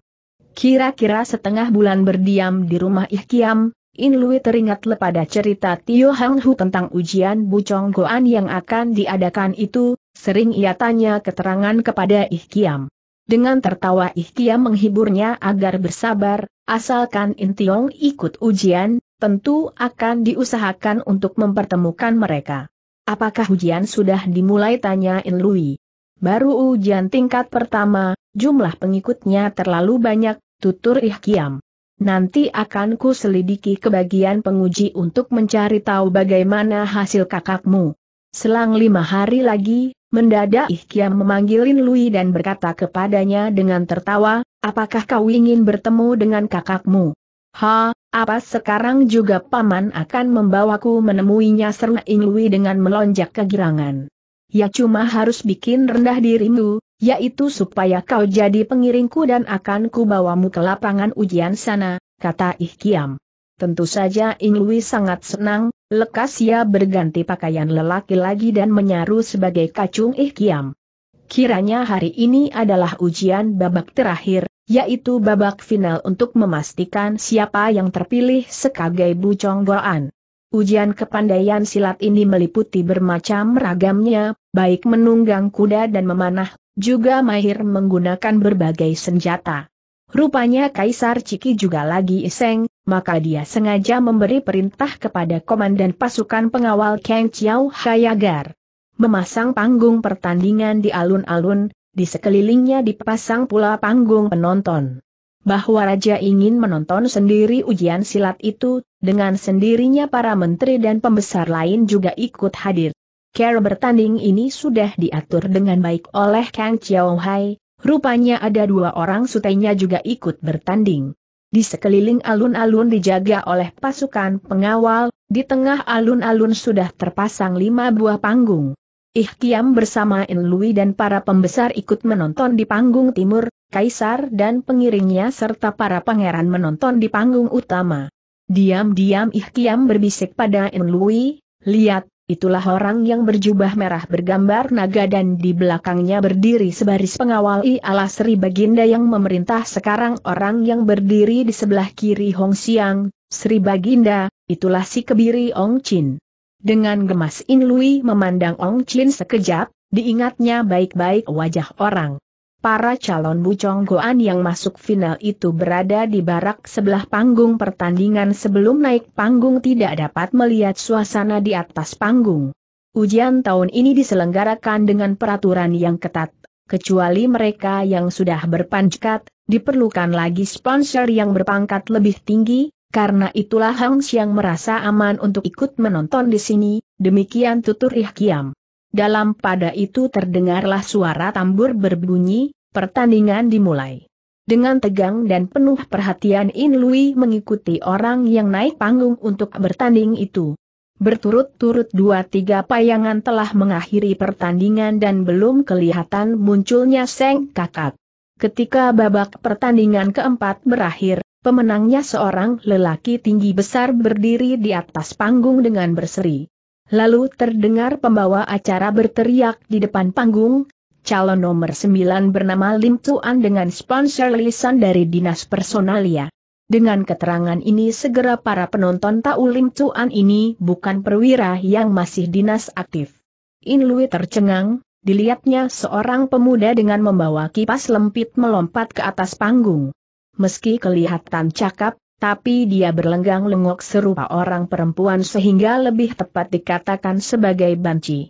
Kira-kira setengah bulan berdiam di rumah Ihkiam, Inlui teringat pada cerita Tio Hang Hu tentang ujian Bucong Goan yang akan diadakan itu, sering ia tanya keterangan kepada Ihkiam. Dengan tertawa Ihkiam menghiburnya agar bersabar, asalkan Intiong ikut ujian, tentu akan diusahakan untuk mempertemukan mereka. Apakah ujian sudah dimulai tanyain Lui. Baru ujian tingkat pertama, jumlah pengikutnya terlalu banyak, tutur Ihkiam. Nanti akan ku selidiki kebagian penguji untuk mencari tahu bagaimana hasil kakakmu. Selang lima hari lagi, mendadak Ihkiam memanggilin Lui dan berkata kepadanya dengan tertawa, apakah kau ingin bertemu dengan kakakmu? Ha, apa sekarang juga paman akan membawaku menemuinya seru Inglui dengan melonjak kegirangan. Ya cuma harus bikin rendah dirimu, yaitu supaya kau jadi pengiringku dan akan kubawamu ke lapangan ujian sana, kata Ihkiam. Tentu saja Inglui sangat senang, lekas ia berganti pakaian lelaki lagi dan menyaru sebagai kacung Ihkiam. Kiranya hari ini adalah ujian babak terakhir, yaitu babak final untuk memastikan siapa yang terpilih sebagai bucong goan. Ujian kepandaian silat ini meliputi bermacam ragamnya, baik menunggang kuda dan memanah, juga mahir menggunakan berbagai senjata. Rupanya Kaisar Ciki juga lagi iseng, maka dia sengaja memberi perintah kepada komandan pasukan pengawal Kang Chiao Hayagar. Memasang panggung pertandingan di alun-alun, di sekelilingnya dipasang pula panggung penonton. Bahwa Raja ingin menonton sendiri ujian silat itu, dengan sendirinya para menteri dan pembesar lain juga ikut hadir. Cara bertanding ini sudah diatur dengan baik oleh Kang Chiao Hai, rupanya ada dua orang sutenya juga ikut bertanding. Di sekeliling alun-alun dijaga oleh pasukan pengawal, di tengah alun-alun sudah terpasang lima buah panggung. Kiam bersama Enlui dan para pembesar ikut menonton di panggung timur, kaisar dan pengiringnya serta para pangeran menonton di panggung utama. Diam-diam Kiam berbisik pada Enlui, lihat, itulah orang yang berjubah merah bergambar naga dan di belakangnya berdiri sebaris pengawal I ala Sri Baginda yang memerintah sekarang orang yang berdiri di sebelah kiri Hong Siang, Sri Baginda, itulah si kebiri Ong Chin. Dengan gemas In Lui memandang Ong Chin sekejap, diingatnya baik-baik wajah orang. Para calon bucong goan yang masuk final itu berada di barak sebelah panggung pertandingan sebelum naik panggung tidak dapat melihat suasana di atas panggung. Ujian tahun ini diselenggarakan dengan peraturan yang ketat, kecuali mereka yang sudah berpanjkat, diperlukan lagi sponsor yang berpangkat lebih tinggi, karena itulah Hang Xiang merasa aman untuk ikut menonton di sini, demikian tutur Ih Kiam. Dalam pada itu terdengarlah suara tambur berbunyi, pertandingan dimulai. Dengan tegang dan penuh perhatian In Lui mengikuti orang yang naik panggung untuk bertanding itu. Berturut-turut dua-tiga payangan telah mengakhiri pertandingan dan belum kelihatan munculnya Seng Kakak. Ketika babak pertandingan keempat berakhir, Pemenangnya seorang lelaki tinggi besar berdiri di atas panggung dengan berseri. Lalu terdengar pembawa acara berteriak di depan panggung, calon nomor 9 bernama Lim Tuan dengan sponsor lisan dari Dinas Personalia. Dengan keterangan ini segera para penonton tahu Lim Tuan ini bukan perwira yang masih dinas aktif. In Lui tercengang, dilihatnya seorang pemuda dengan membawa kipas lempit melompat ke atas panggung meski kelihatan cakap, tapi dia berlenggang lengok serupa orang perempuan sehingga lebih tepat dikatakan sebagai banci.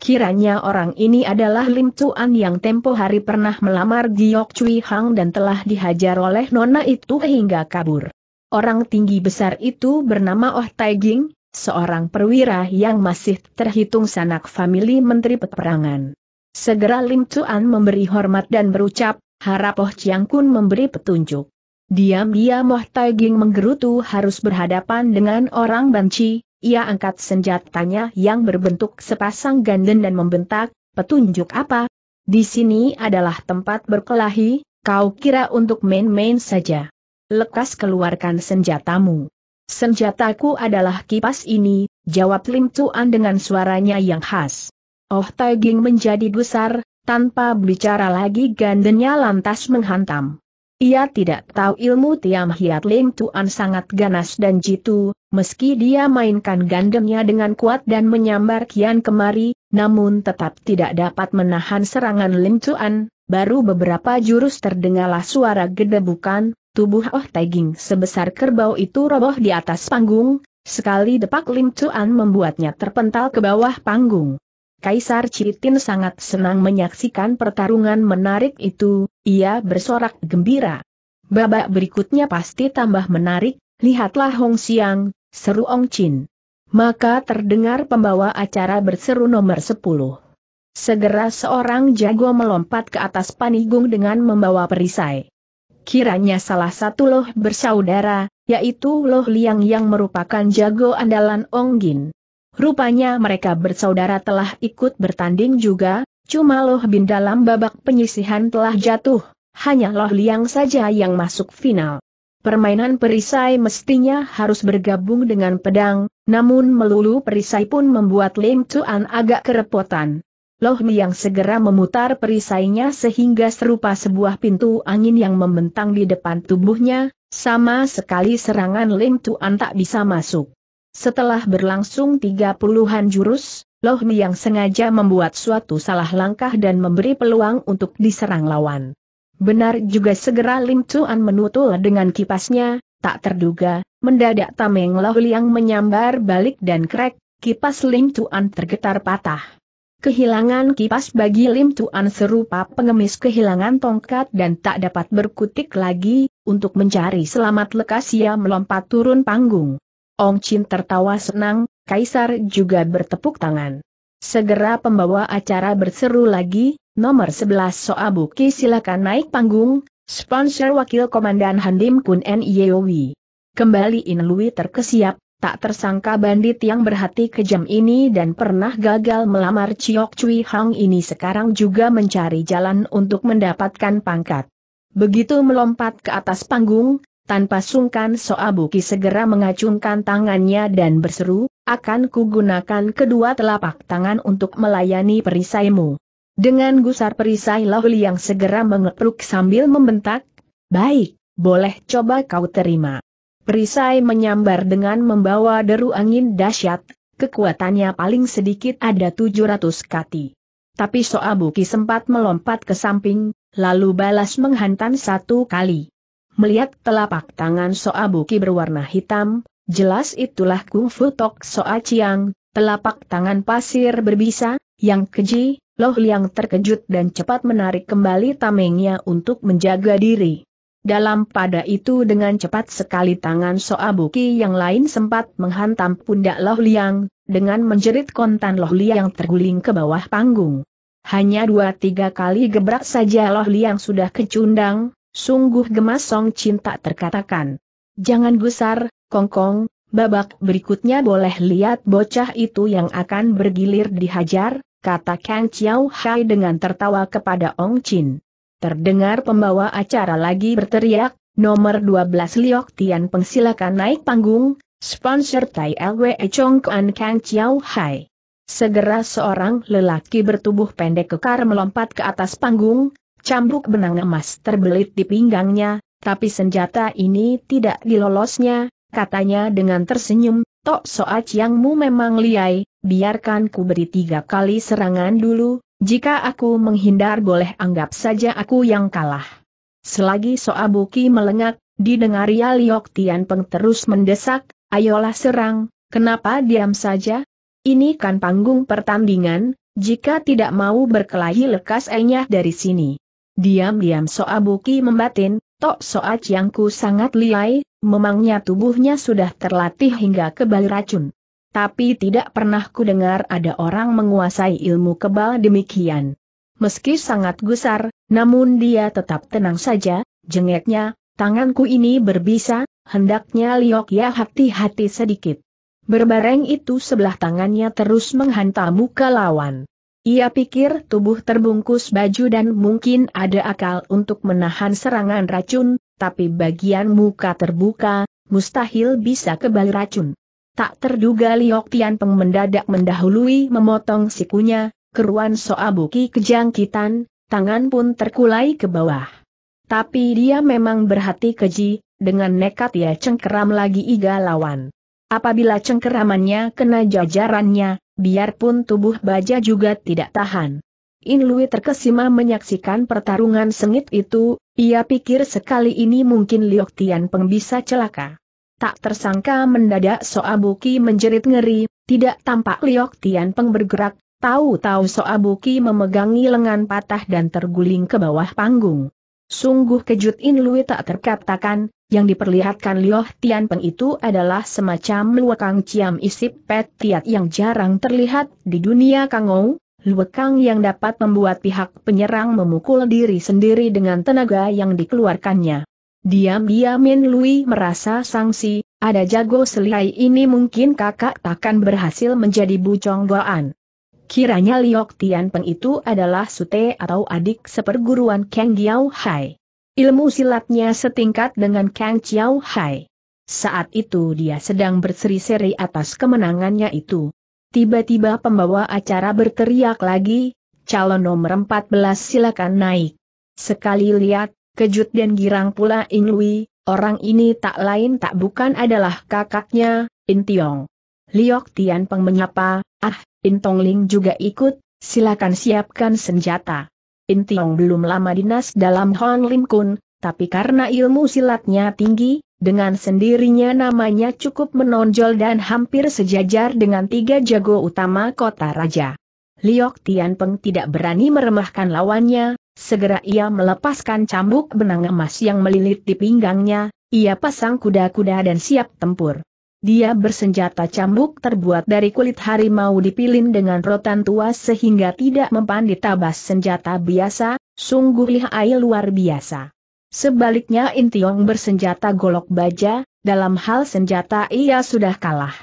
Kiranya orang ini adalah Lim Tuan yang tempo hari pernah melamar Giok Cui Hang dan telah dihajar oleh nona itu hingga kabur. Orang tinggi besar itu bernama Oh Tai seorang perwira yang masih terhitung sanak famili Menteri Peperangan. Segera Lim Tuan memberi hormat dan berucap, Harap Oh Chiang Kun memberi petunjuk. Diam-diam Oh Taiging menggerutu harus berhadapan dengan orang banci, ia angkat senjatanya yang berbentuk sepasang ganden dan membentak, petunjuk apa? Di sini adalah tempat berkelahi, kau kira untuk main-main saja. Lekas keluarkan senjatamu. Senjataku adalah kipas ini, jawab Lim Tuan dengan suaranya yang khas. Oh Taiging menjadi besar. Tanpa bicara lagi gandennya lantas menghantam. Ia tidak tahu ilmu Tiam Hiat Lim Tuan sangat ganas dan jitu, meski dia mainkan gandemnya dengan kuat dan menyambar kian kemari, namun tetap tidak dapat menahan serangan Lim Tuan, baru beberapa jurus terdengarlah suara gedebukan, tubuh Oh Taiging sebesar kerbau itu roboh di atas panggung, Sekali depak Lim Tuan membuatnya terpental ke bawah panggung. Kaisar Citin sangat senang menyaksikan pertarungan menarik itu, ia bersorak gembira. Babak berikutnya pasti tambah menarik, lihatlah Hong Siang, seru Ong Chin. Maka terdengar pembawa acara berseru nomor 10. Segera seorang jago melompat ke atas panigung dengan membawa perisai. Kiranya salah satu loh bersaudara, yaitu Loh Liang yang merupakan jago andalan Ong Gin. Rupanya mereka bersaudara telah ikut bertanding juga, cuma Loh Bin dalam babak penyisihan telah jatuh, hanya Loh Liang saja yang masuk final. Permainan perisai mestinya harus bergabung dengan pedang, namun melulu perisai pun membuat Lim Tuan agak kerepotan. Loh Liang segera memutar perisainya sehingga serupa sebuah pintu angin yang membentang di depan tubuhnya, sama sekali serangan Lim Tuan tak bisa masuk. Setelah berlangsung tiga puluhan jurus, Loh yang sengaja membuat suatu salah langkah dan memberi peluang untuk diserang lawan. Benar juga segera Lim Chuan menutul dengan kipasnya, tak terduga, mendadak Tameng Loh yang menyambar balik dan krek, kipas Lim Chuan tergetar patah. Kehilangan kipas bagi Lim Tuan serupa pengemis kehilangan tongkat dan tak dapat berkutik lagi, untuk mencari selamat lekas ia melompat turun panggung. Ong Chin tertawa senang, Kaisar juga bertepuk tangan. Segera pembawa acara berseru lagi, nomor 11 Soabuki silakan naik panggung, sponsor wakil komandan Handim Kun Nyeowi. Kembali In Lui terkesiap, tak tersangka bandit yang berhati kejam ini dan pernah gagal melamar Chiok Cui Hang ini sekarang juga mencari jalan untuk mendapatkan pangkat. Begitu melompat ke atas panggung, tanpa sungkan Soabuki segera mengacungkan tangannya dan berseru, akan kugunakan kedua telapak tangan untuk melayani perisaimu. Dengan gusar perisai Lahuli yang segera mengepruk sambil membentak, baik, boleh coba kau terima. Perisai menyambar dengan membawa deru angin dahsyat, kekuatannya paling sedikit ada 700 kati. Tapi Soabuki sempat melompat ke samping, lalu balas menghantam satu kali. Melihat telapak tangan Soa Soabuki berwarna hitam, jelas itulah kung fu tok Soa Chiang, telapak tangan pasir berbisa, yang keji, Loh Liang terkejut dan cepat menarik kembali tamengnya untuk menjaga diri. Dalam pada itu dengan cepat sekali tangan Soa Soabuki yang lain sempat menghantam pundak Loh Liang, dengan menjerit kontan Loh Liang terguling ke bawah panggung. Hanya dua tiga kali gebrak saja Loh Liang sudah kecundang, Sungguh gemas Song Chin tak terkatakan. Jangan gusar, Kongkong, babak berikutnya boleh lihat bocah itu yang akan bergilir dihajar, kata Kang Chiao Hai dengan tertawa kepada Ong Chin. Terdengar pembawa acara lagi berteriak, nomor 12 Liok Tian Peng silakan naik panggung, sponsor Tai LWE Kuan Kang Chiao Hai. Segera seorang lelaki bertubuh pendek kekar melompat ke atas panggung, Cambuk benang emas terbelit di pinggangnya, tapi senjata ini tidak dilolosnya, katanya dengan tersenyum, Tok Soat Mu memang liai, biarkan ku beri tiga kali serangan dulu, jika aku menghindar boleh anggap saja aku yang kalah. Selagi Soabuki melengak, didengar Ya Liok Tian Peng terus mendesak, ayolah serang, kenapa diam saja? Ini kan panggung pertandingan, jika tidak mau berkelahi lekas enyah dari sini. Diam-diam Soa Buki membatin, Tok Soa Ciangku sangat liai, memangnya tubuhnya sudah terlatih hingga kebal racun. Tapi tidak pernah ku dengar ada orang menguasai ilmu kebal demikian. Meski sangat gusar, namun dia tetap tenang saja, jengeknya, tanganku ini berbisa, hendaknya Liok ya hati-hati sedikit. Berbareng itu sebelah tangannya terus menghantam muka lawan. Ia pikir tubuh terbungkus baju dan mungkin ada akal untuk menahan serangan racun, tapi bagian muka terbuka, mustahil bisa kebal racun. Tak terduga Liok Tian Peng mendadak mendahului memotong sikunya, keruan soabuki kejangkitan, tangan pun terkulai ke bawah. Tapi dia memang berhati keji, dengan nekat ia cengkeram lagi iga lawan. Apabila cengkeramannya kena jajarannya, biarpun tubuh baja juga tidak tahan. Inlui terkesima menyaksikan pertarungan sengit itu, ia pikir sekali ini mungkin Liok Tian Peng bisa celaka. Tak tersangka mendadak Soabuki menjerit ngeri, tidak tampak Liok Tian Peng bergerak, tahu-tahu Soabuki memegangi lengan patah dan terguling ke bawah panggung. Sungguh kejut In Lui tak terkatakan, yang diperlihatkan Lioh Tian Peng itu adalah semacam luekang ciam isip pet tiat yang jarang terlihat di dunia Kangou, luakang yang dapat membuat pihak penyerang memukul diri sendiri dengan tenaga yang dikeluarkannya. Diam-diam In Lui merasa sangsi, ada jago selai ini mungkin kakak takkan berhasil menjadi bucong goan. Kiranya Liok Tian Peng itu adalah sute atau adik seperguruan Kang Giao Hai. Ilmu silatnya setingkat dengan Kang Chiao Hai. Saat itu dia sedang berseri-seri atas kemenangannya itu. Tiba-tiba pembawa acara berteriak lagi, calon nomor 14 silakan naik. Sekali lihat, kejut dan girang pula Ing Lui, orang ini tak lain tak bukan adalah kakaknya, In Tiong. Liok Tian Peng menyapa, ah, Intong Ling juga ikut, silakan siapkan senjata. Intiong belum lama dinas dalam Hon Lim Kun, tapi karena ilmu silatnya tinggi, dengan sendirinya namanya cukup menonjol dan hampir sejajar dengan tiga jago utama kota raja. Liok Tianpeng tidak berani meremahkan lawannya, segera ia melepaskan cambuk benang emas yang melilit di pinggangnya, ia pasang kuda-kuda dan siap tempur. Dia bersenjata cambuk terbuat dari kulit harimau dipilin dengan rotan tua sehingga tidak mempan ditabas senjata biasa, sungguh lihai luar biasa. Sebaliknya Intiong bersenjata golok baja, dalam hal senjata ia sudah kalah.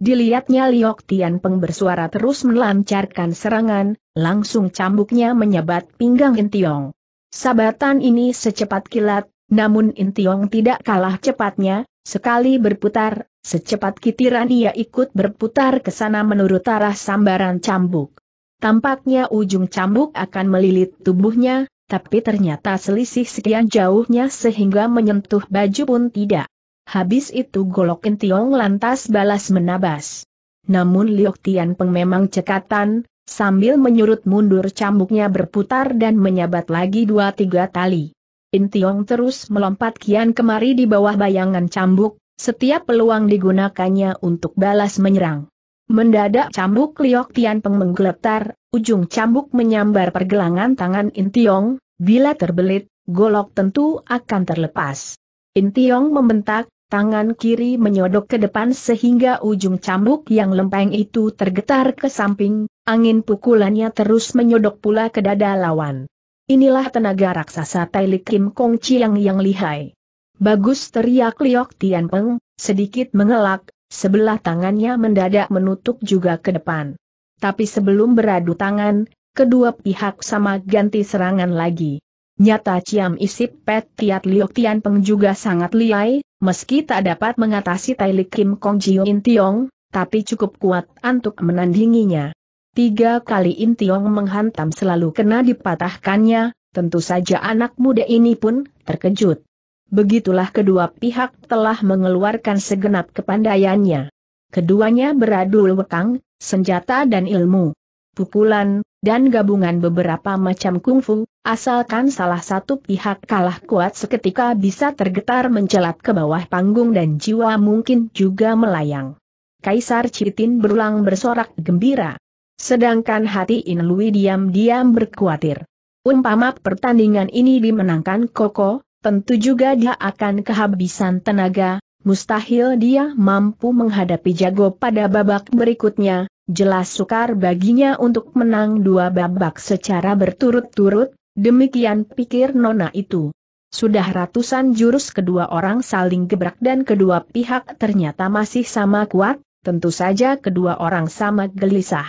Dilihatnya Liok Tian Peng bersuara terus melancarkan serangan, langsung cambuknya menyebat pinggang Intiong. Sabatan ini secepat kilat, namun Intiong tidak kalah cepatnya, sekali berputar, Secepat kitiran ia ikut berputar ke sana menurut arah sambaran cambuk. Tampaknya ujung cambuk akan melilit tubuhnya, tapi ternyata selisih sekian jauhnya sehingga menyentuh baju pun tidak. Habis itu Golok Tiong lantas balas menabas. Namun Liok Tian Peng memang cekatan, sambil menyurut mundur cambuknya berputar dan menyabat lagi dua tiga tali. Intiong terus melompat kian kemari di bawah bayangan cambuk, setiap peluang digunakannya untuk balas menyerang. Mendadak cambuk Liok Tian Peng menggeletar, ujung cambuk menyambar pergelangan tangan Intiong, bila terbelit, golok tentu akan terlepas. Intiong membentak, Tangan kiri menyodok ke depan sehingga ujung cambuk yang lempeng itu tergetar ke samping, angin pukulannya terus menyodok pula ke dada lawan. Inilah tenaga raksasa Li Kim Kong Chiang yang lihai. Bagus teriak Liok Tian Peng, sedikit mengelak, sebelah tangannya mendadak menutup juga ke depan. Tapi sebelum beradu tangan, kedua pihak sama ganti serangan lagi. Nyata Ciam Isip Pet Tiat Liok Tian Peng juga sangat liai, meski tak dapat mengatasi Tailik Kim Kong Jio In Tiong, tapi cukup kuat untuk menandinginya. Tiga kali In Tiong menghantam selalu kena dipatahkannya, tentu saja anak muda ini pun terkejut. Begitulah kedua pihak telah mengeluarkan segenap kepandaiannya. Keduanya beradu lekang, senjata dan ilmu, pukulan, dan gabungan beberapa macam kungfu, asalkan salah satu pihak kalah kuat seketika bisa tergetar mencelat ke bawah panggung dan jiwa mungkin juga melayang. Kaisar Citin berulang bersorak gembira. Sedangkan hati Inlui diam-diam berkuatir. Umpama pertandingan ini dimenangkan Koko, tentu juga dia akan kehabisan tenaga, mustahil dia mampu menghadapi jago pada babak berikutnya, jelas sukar baginya untuk menang dua babak secara berturut-turut, demikian pikir Nona itu. Sudah ratusan jurus kedua orang saling gebrak dan kedua pihak ternyata masih sama kuat, tentu saja kedua orang sama gelisah.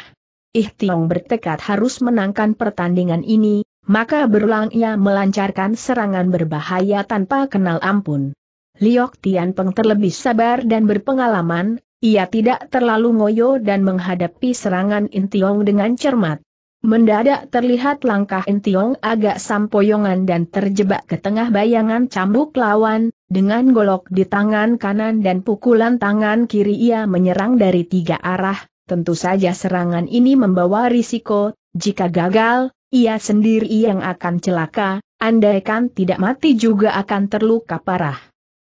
Ih, Tiong bertekad harus menangkan pertandingan ini, maka berulang ia melancarkan serangan berbahaya tanpa kenal ampun. Liok Tian Peng terlebih sabar dan berpengalaman, ia tidak terlalu ngoyo dan menghadapi serangan Intiong dengan cermat. Mendadak terlihat langkah Intiong agak sampoyongan dan terjebak ke tengah bayangan cambuk lawan, dengan golok di tangan kanan dan pukulan tangan kiri ia menyerang dari tiga arah, tentu saja serangan ini membawa risiko, jika gagal, ia sendiri yang akan celaka, andaikan tidak mati juga akan terluka parah.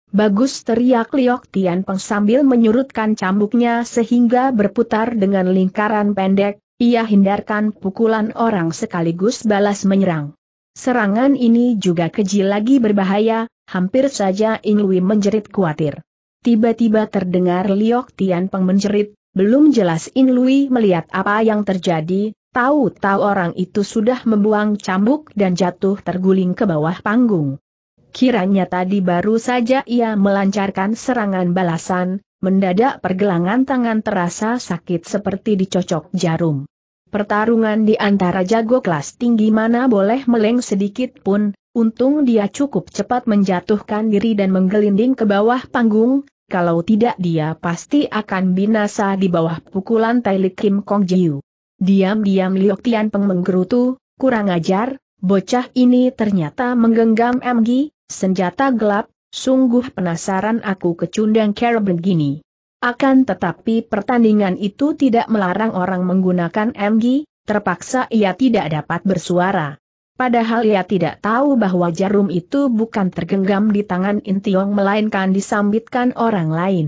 Bagus teriak Liok Tian Peng sambil menyurutkan cambuknya sehingga berputar dengan lingkaran pendek, ia hindarkan pukulan orang sekaligus balas menyerang. Serangan ini juga keji lagi berbahaya, hampir saja Lui menjerit khawatir. Tiba-tiba terdengar Liok Tian Peng menjerit, belum jelas In Lui melihat apa yang terjadi, Tahu-tahu orang itu sudah membuang cambuk dan jatuh terguling ke bawah panggung. Kiranya tadi baru saja ia melancarkan serangan balasan, mendadak pergelangan tangan terasa sakit seperti dicocok jarum. Pertarungan di antara jago kelas tinggi mana boleh meleng sedikit pun, untung dia cukup cepat menjatuhkan diri dan menggelinding ke bawah panggung, kalau tidak dia pasti akan binasa di bawah pukulan Tailik Kim Kong Jiu. Diam-diam Tian Peng menggerutu, kurang ajar, bocah ini ternyata menggenggam MG, senjata gelap, sungguh penasaran aku kecundang cara begini. Akan tetapi pertandingan itu tidak melarang orang menggunakan MG, terpaksa ia tidak dapat bersuara. Padahal ia tidak tahu bahwa jarum itu bukan tergenggam di tangan Intiong melainkan disambitkan orang lain.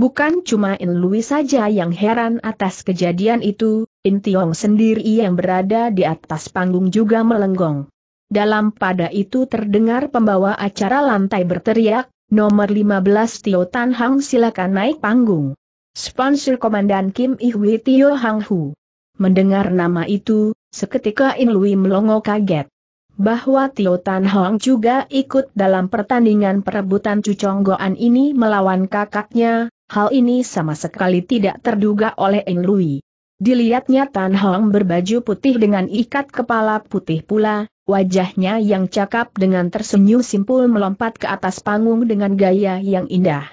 Bukan cuma In Lui saja yang heran atas kejadian itu, In Tiong sendiri yang berada di atas panggung juga melenggong. Dalam pada itu terdengar pembawa acara lantai berteriak, nomor 15 Tio Tan Hang silakan naik panggung. Sponsor Komandan Kim Ihwi Tio Hang Hu. Mendengar nama itu, seketika In Lui melongo kaget bahwa Tio Tan Hong juga ikut dalam pertandingan perebutan cuconggoan ini melawan kakaknya, hal ini sama sekali tidak terduga oleh In Lui. Dilihatnya Tan Hong berbaju putih dengan ikat kepala putih pula, wajahnya yang cakap dengan tersenyum simpul melompat ke atas panggung dengan gaya yang indah.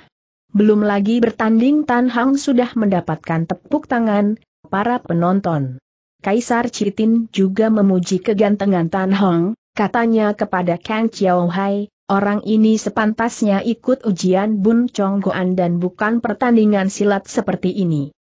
Belum lagi bertanding Tan Hong sudah mendapatkan tepuk tangan, para penonton. Kaisar Chitin juga memuji kegantengan Tan Hong, katanya kepada Kang Chiao Hai, Orang ini sepantasnya ikut ujian Bun Chong Goan dan bukan pertandingan silat seperti ini.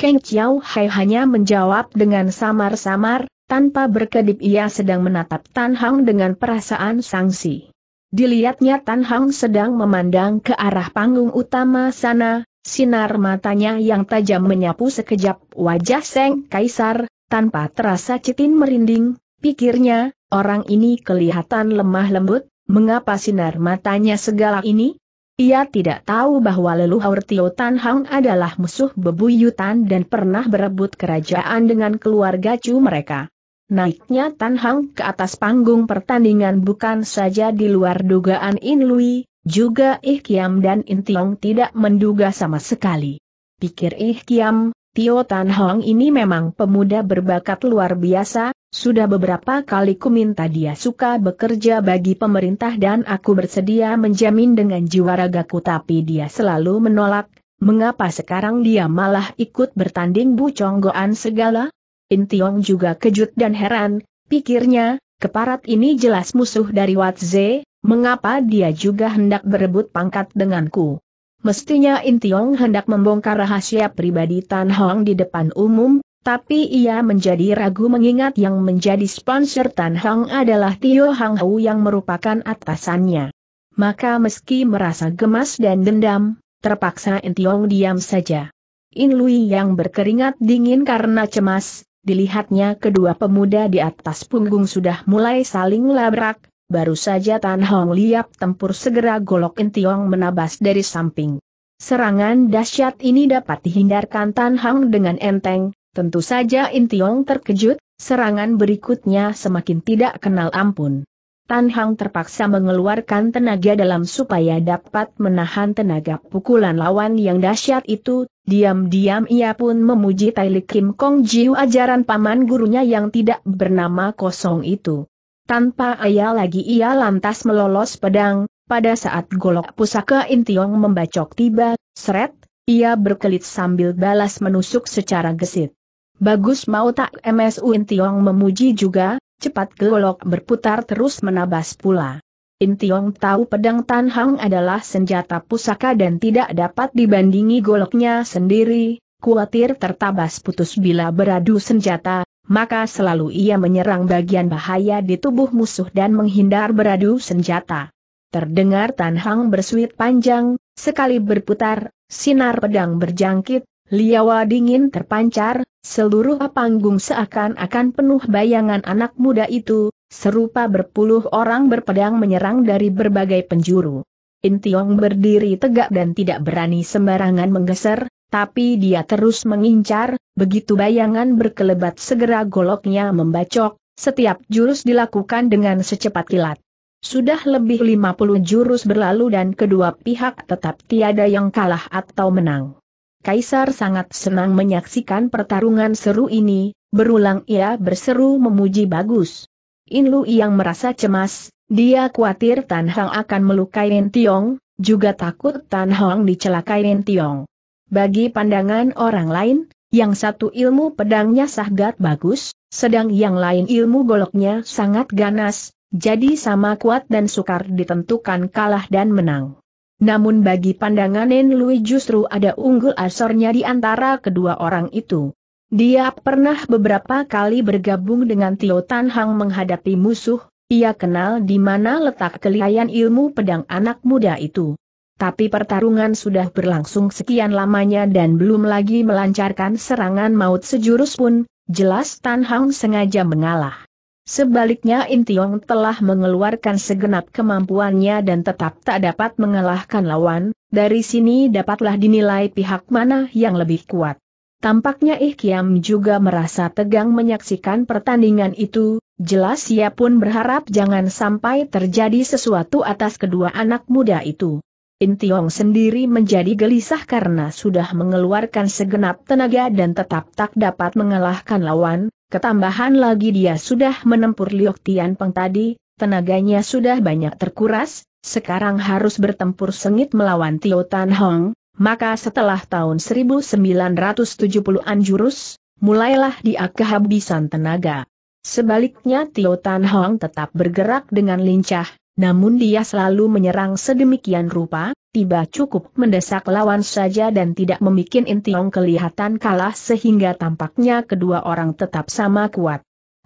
Keng Chiao Hai hanya menjawab dengan samar-samar, tanpa berkedip ia sedang menatap Tan Hang dengan perasaan sangsi. Dilihatnya Tan Hang sedang memandang ke arah panggung utama sana, sinar matanya yang tajam menyapu sekejap wajah Seng Kaisar, tanpa terasa Citin merinding, pikirnya, orang ini kelihatan lemah lembut, mengapa sinar matanya segala ini? Ia tidak tahu bahwa leluhur Tio Tan Hang adalah musuh bebuyutan dan pernah berebut kerajaan dengan keluarga Chu mereka. Naiknya Tan Hang ke atas panggung pertandingan bukan saja di luar dugaan In Lui, juga Ih Kiam dan In Tiong tidak menduga sama sekali. Pikir Ih Kiam, Tio Tan Hang ini memang pemuda berbakat luar biasa, sudah beberapa kali ku minta dia suka bekerja bagi pemerintah dan aku bersedia menjamin dengan jiwa ragaku tapi dia selalu menolak, mengapa sekarang dia malah ikut bertanding buconggoan segala? Intiong juga kejut dan heran, pikirnya, keparat ini jelas musuh dari Watze, mengapa dia juga hendak berebut pangkat denganku? Mestinya Intiong hendak membongkar rahasia pribadi Tan Hong di depan umum, tapi ia menjadi ragu mengingat yang menjadi sponsor Tan Hang adalah Tio Hang Hou yang merupakan atasannya. Maka meski merasa gemas dan dendam, terpaksa Entiong diam saja. In Lui yang berkeringat dingin karena cemas, dilihatnya kedua pemuda di atas punggung sudah mulai saling labrak, baru saja Tan Hong liap tempur segera golok Entiong menabas dari samping. Serangan dahsyat ini dapat dihindarkan Tan Hang dengan enteng, Tentu saja Intiong terkejut, serangan berikutnya semakin tidak kenal ampun. Tan Hang terpaksa mengeluarkan tenaga dalam supaya dapat menahan tenaga pukulan lawan yang dahsyat itu, diam-diam ia pun memuji Tai Li Kim Kong Jiu ajaran paman gurunya yang tidak bernama kosong itu. Tanpa ayah lagi ia lantas melolos pedang, pada saat golok pusaka Intiong membacok tiba, seret, ia berkelit sambil balas menusuk secara gesit. Bagus mau tak MS Intiong memuji juga, cepat golok berputar terus menabas pula. Intiong tahu pedang Tan Hang adalah senjata pusaka dan tidak dapat dibandingi goloknya sendiri, khawatir tertabas putus bila beradu senjata, maka selalu ia menyerang bagian bahaya di tubuh musuh dan menghindar beradu senjata. Terdengar Tan Hang bersuit panjang, sekali berputar, sinar pedang berjangkit, Liawa dingin terpancar, seluruh panggung seakan-akan penuh bayangan anak muda itu, serupa berpuluh orang berpedang menyerang dari berbagai penjuru. Intiong berdiri tegak dan tidak berani sembarangan menggeser, tapi dia terus mengincar, begitu bayangan berkelebat segera goloknya membacok, setiap jurus dilakukan dengan secepat kilat. Sudah lebih 50 jurus berlalu dan kedua pihak tetap tiada yang kalah atau menang. Kaisar sangat senang menyaksikan pertarungan seru ini, berulang ia berseru memuji bagus. Inlu yang merasa cemas, dia khawatir Tan Hang akan melukai Tiong, juga takut Tan Hang dicelakai Tiong. Bagi pandangan orang lain, yang satu ilmu pedangnya sahgat bagus, sedang yang lain ilmu goloknya sangat ganas, jadi sama kuat dan sukar ditentukan kalah dan menang. Namun bagi pandangan Lui justru ada unggul asornya di antara kedua orang itu. Dia pernah beberapa kali bergabung dengan Tio Tan Hang menghadapi musuh, ia kenal di mana letak keliayan ilmu pedang anak muda itu. Tapi pertarungan sudah berlangsung sekian lamanya dan belum lagi melancarkan serangan maut sejurus pun, jelas Tan Hang sengaja mengalah. Sebaliknya Intiong telah mengeluarkan segenap kemampuannya dan tetap tak dapat mengalahkan lawan, dari sini dapatlah dinilai pihak mana yang lebih kuat. Tampaknya Ih juga merasa tegang menyaksikan pertandingan itu, jelas ia pun berharap jangan sampai terjadi sesuatu atas kedua anak muda itu. Intiong sendiri menjadi gelisah karena sudah mengeluarkan segenap tenaga dan tetap tak dapat mengalahkan lawan, ketambahan lagi dia sudah menempur Liok Tian Peng tadi, tenaganya sudah banyak terkuras, sekarang harus bertempur sengit melawan Tio Tan Hong, maka setelah tahun 1970-an jurus, mulailah dia kehabisan tenaga. Sebaliknya Tio Tan Hong tetap bergerak dengan lincah, namun dia selalu menyerang sedemikian rupa, tiba cukup mendesak lawan saja dan tidak membuat Intiong kelihatan kalah sehingga tampaknya kedua orang tetap sama kuat.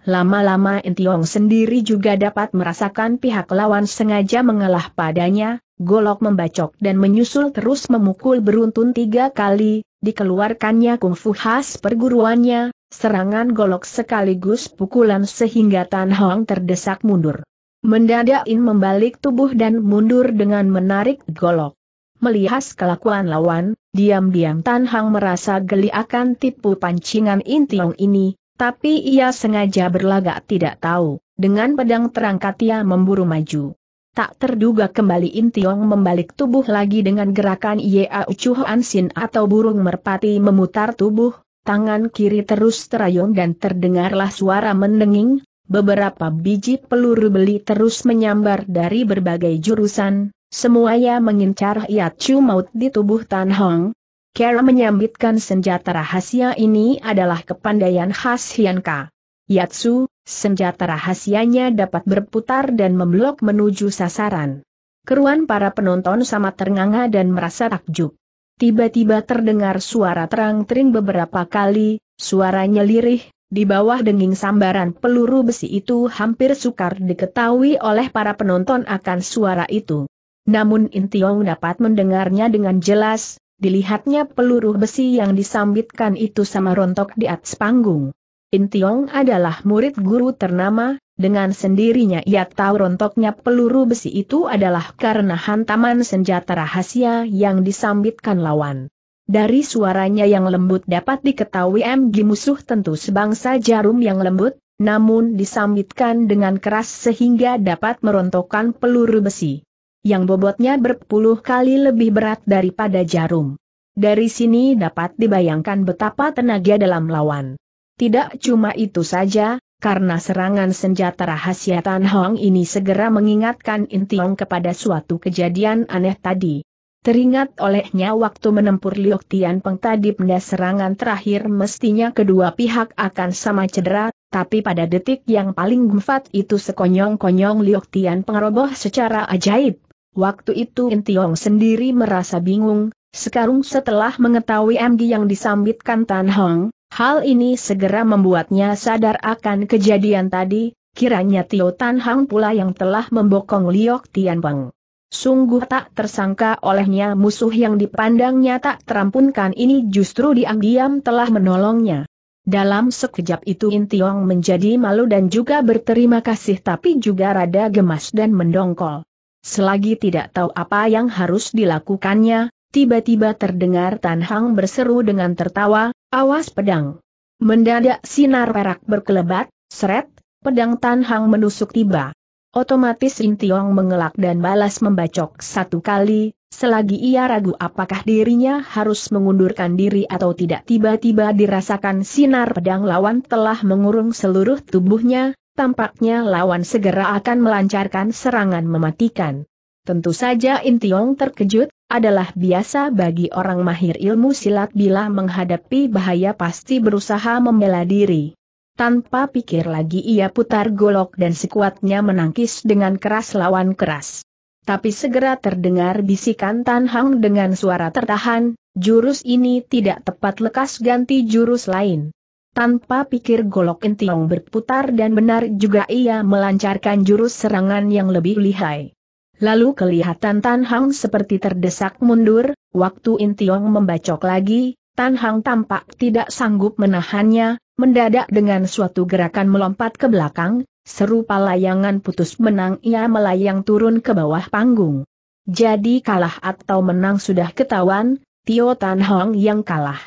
Lama-lama Intiong sendiri juga dapat merasakan pihak lawan sengaja mengalah padanya, golok membacok dan menyusul terus memukul beruntun tiga kali, dikeluarkannya kungfu khas perguruannya, serangan golok sekaligus pukulan sehingga Tan Hong terdesak mundur. Mendadak In membalik tubuh dan mundur dengan menarik golok. Melihat kelakuan lawan, diam-diam Tan Hang merasa geli akan tipu pancingan Intiong ini, tapi ia sengaja berlagak tidak tahu, dengan pedang terangkat ia memburu maju. Tak terduga kembali Intiong membalik tubuh lagi dengan gerakan ia Chuan Sin atau burung merpati memutar tubuh, tangan kiri terus terayun dan terdengarlah suara mendenging, Beberapa biji peluru beli terus menyambar dari berbagai jurusan, semuanya mengincar Chu Maut di tubuh Tan Hong. Kera menyambitkan senjata rahasia ini adalah kepandaian khas Hian Ka. Yatsu, senjata rahasianya dapat berputar dan memblok menuju sasaran. Keruan para penonton sama ternganga dan merasa takjub. Tiba-tiba terdengar suara terang-tering beberapa kali, suaranya lirih, di bawah denging sambaran peluru besi itu hampir sukar diketahui oleh para penonton akan suara itu. Namun Intiong dapat mendengarnya dengan jelas, dilihatnya peluru besi yang disambitkan itu sama rontok di atas panggung. Intiong adalah murid guru ternama, dengan sendirinya ia tahu rontoknya peluru besi itu adalah karena hantaman senjata rahasia yang disambitkan lawan. Dari suaranya yang lembut dapat diketahui MG musuh tentu sebangsa jarum yang lembut, namun disambitkan dengan keras sehingga dapat merontokkan peluru besi. Yang bobotnya berpuluh kali lebih berat daripada jarum. Dari sini dapat dibayangkan betapa tenaga dalam lawan. Tidak cuma itu saja, karena serangan senjata rahasia Tan Hong ini segera mengingatkan Intiong kepada suatu kejadian aneh tadi. Teringat olehnya waktu menempur Liok Tian Peng tadi pada serangan terakhir mestinya kedua pihak akan sama cedera, tapi pada detik yang paling gemfat itu sekonyong-konyong Liok Tian Peng roboh secara ajaib. Waktu itu Intiong sendiri merasa bingung, sekarang setelah mengetahui MG yang disambitkan Tan Hong, hal ini segera membuatnya sadar akan kejadian tadi, kiranya Tio Tan Hong pula yang telah membokong Liok Tian Peng. Sungguh tak tersangka olehnya musuh yang dipandangnya tak terampunkan ini justru diam-diam telah menolongnya. Dalam sekejap itu Intiong menjadi malu dan juga berterima kasih tapi juga rada gemas dan mendongkol. Selagi tidak tahu apa yang harus dilakukannya, tiba-tiba terdengar Tan Hang berseru dengan tertawa, awas pedang. Mendadak sinar perak berkelebat, seret, pedang Tan Hang menusuk tiba. Otomatis Intiong mengelak dan balas membacok satu kali, selagi ia ragu apakah dirinya harus mengundurkan diri atau tidak tiba-tiba dirasakan sinar pedang lawan telah mengurung seluruh tubuhnya, tampaknya lawan segera akan melancarkan serangan mematikan. Tentu saja Intiong terkejut, adalah biasa bagi orang mahir ilmu silat bila menghadapi bahaya pasti berusaha membela diri. Tanpa pikir lagi ia putar golok dan sekuatnya menangkis dengan keras lawan keras. Tapi segera terdengar bisikan Tan Hang dengan suara tertahan, jurus ini tidak tepat lekas ganti jurus lain. Tanpa pikir golok Entiong berputar dan benar juga ia melancarkan jurus serangan yang lebih lihai. Lalu kelihatan Tan Hang seperti terdesak mundur, waktu Intiong membacok lagi, Tan Hang tampak tidak sanggup menahannya, Mendadak dengan suatu gerakan melompat ke belakang, serupa layangan putus menang ia melayang turun ke bawah panggung. Jadi kalah atau menang sudah ketahuan, Tio Tan Hong yang kalah.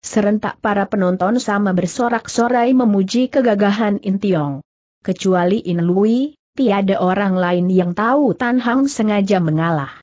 Serentak para penonton sama bersorak-sorai memuji kegagahan In Tiong. Kecuali In Lui, tiada orang lain yang tahu Tan Hong sengaja mengalah.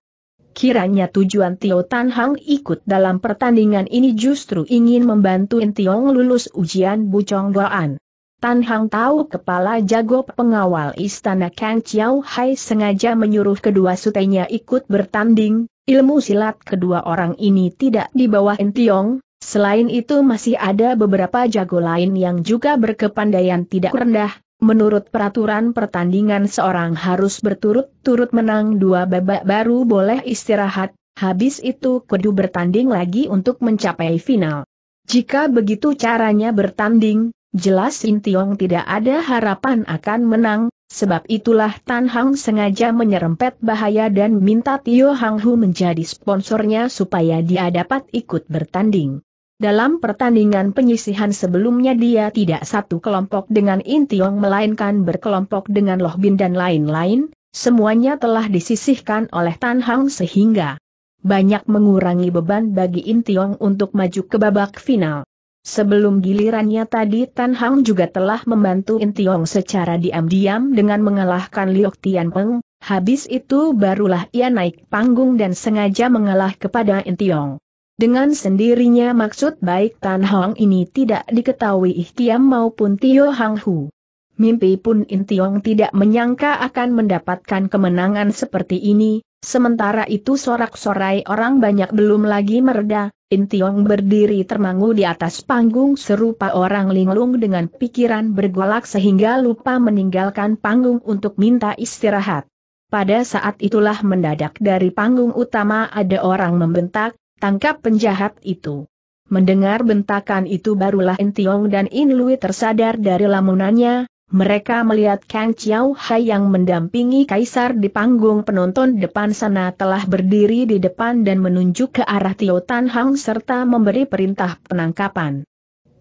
Kiranya tujuan Tio Tan Hang ikut dalam pertandingan ini justru ingin membantu Tiong lulus ujian Bucong Doan. Tan Hang tahu kepala jago pengawal istana Kang Chiao Hai sengaja menyuruh kedua sutenya ikut bertanding, ilmu silat kedua orang ini tidak di bawah Tiong, Selain itu masih ada beberapa jago lain yang juga berkepandaian tidak rendah, Menurut peraturan pertandingan seorang harus berturut-turut menang dua babak baru boleh istirahat, habis itu kudu bertanding lagi untuk mencapai final. Jika begitu caranya bertanding, jelas Tiong tidak ada harapan akan menang, sebab itulah Tan Hang sengaja menyerempet bahaya dan minta Tio Hang Hu menjadi sponsornya supaya dia dapat ikut bertanding. Dalam pertandingan penyisihan sebelumnya dia tidak satu kelompok dengan Intiong melainkan berkelompok dengan Loh Bin dan lain-lain, semuanya telah disisihkan oleh Tan Hang sehingga banyak mengurangi beban bagi Intiong untuk maju ke babak final. Sebelum gilirannya tadi Tan Hang juga telah membantu Intiong secara diam-diam dengan mengalahkan Liok Tian Peng, habis itu barulah ia naik panggung dan sengaja mengalah kepada Intiong. Dengan sendirinya maksud baik Tan Hong ini tidak diketahui Ihtiam maupun Tio Hang Hu. Mimpi pun Intiong tidak menyangka akan mendapatkan kemenangan seperti ini, sementara itu sorak-sorai orang banyak belum lagi mereda, Intiong berdiri termangu di atas panggung serupa orang linglung dengan pikiran bergolak sehingga lupa meninggalkan panggung untuk minta istirahat. Pada saat itulah mendadak dari panggung utama ada orang membentak, Tangkap penjahat itu. Mendengar bentakan itu barulah Intiong dan Inlui tersadar dari lamunannya, mereka melihat Kang Chiao Hai yang mendampingi Kaisar di panggung penonton depan sana telah berdiri di depan dan menunjuk ke arah Tio Tan Hang serta memberi perintah penangkapan.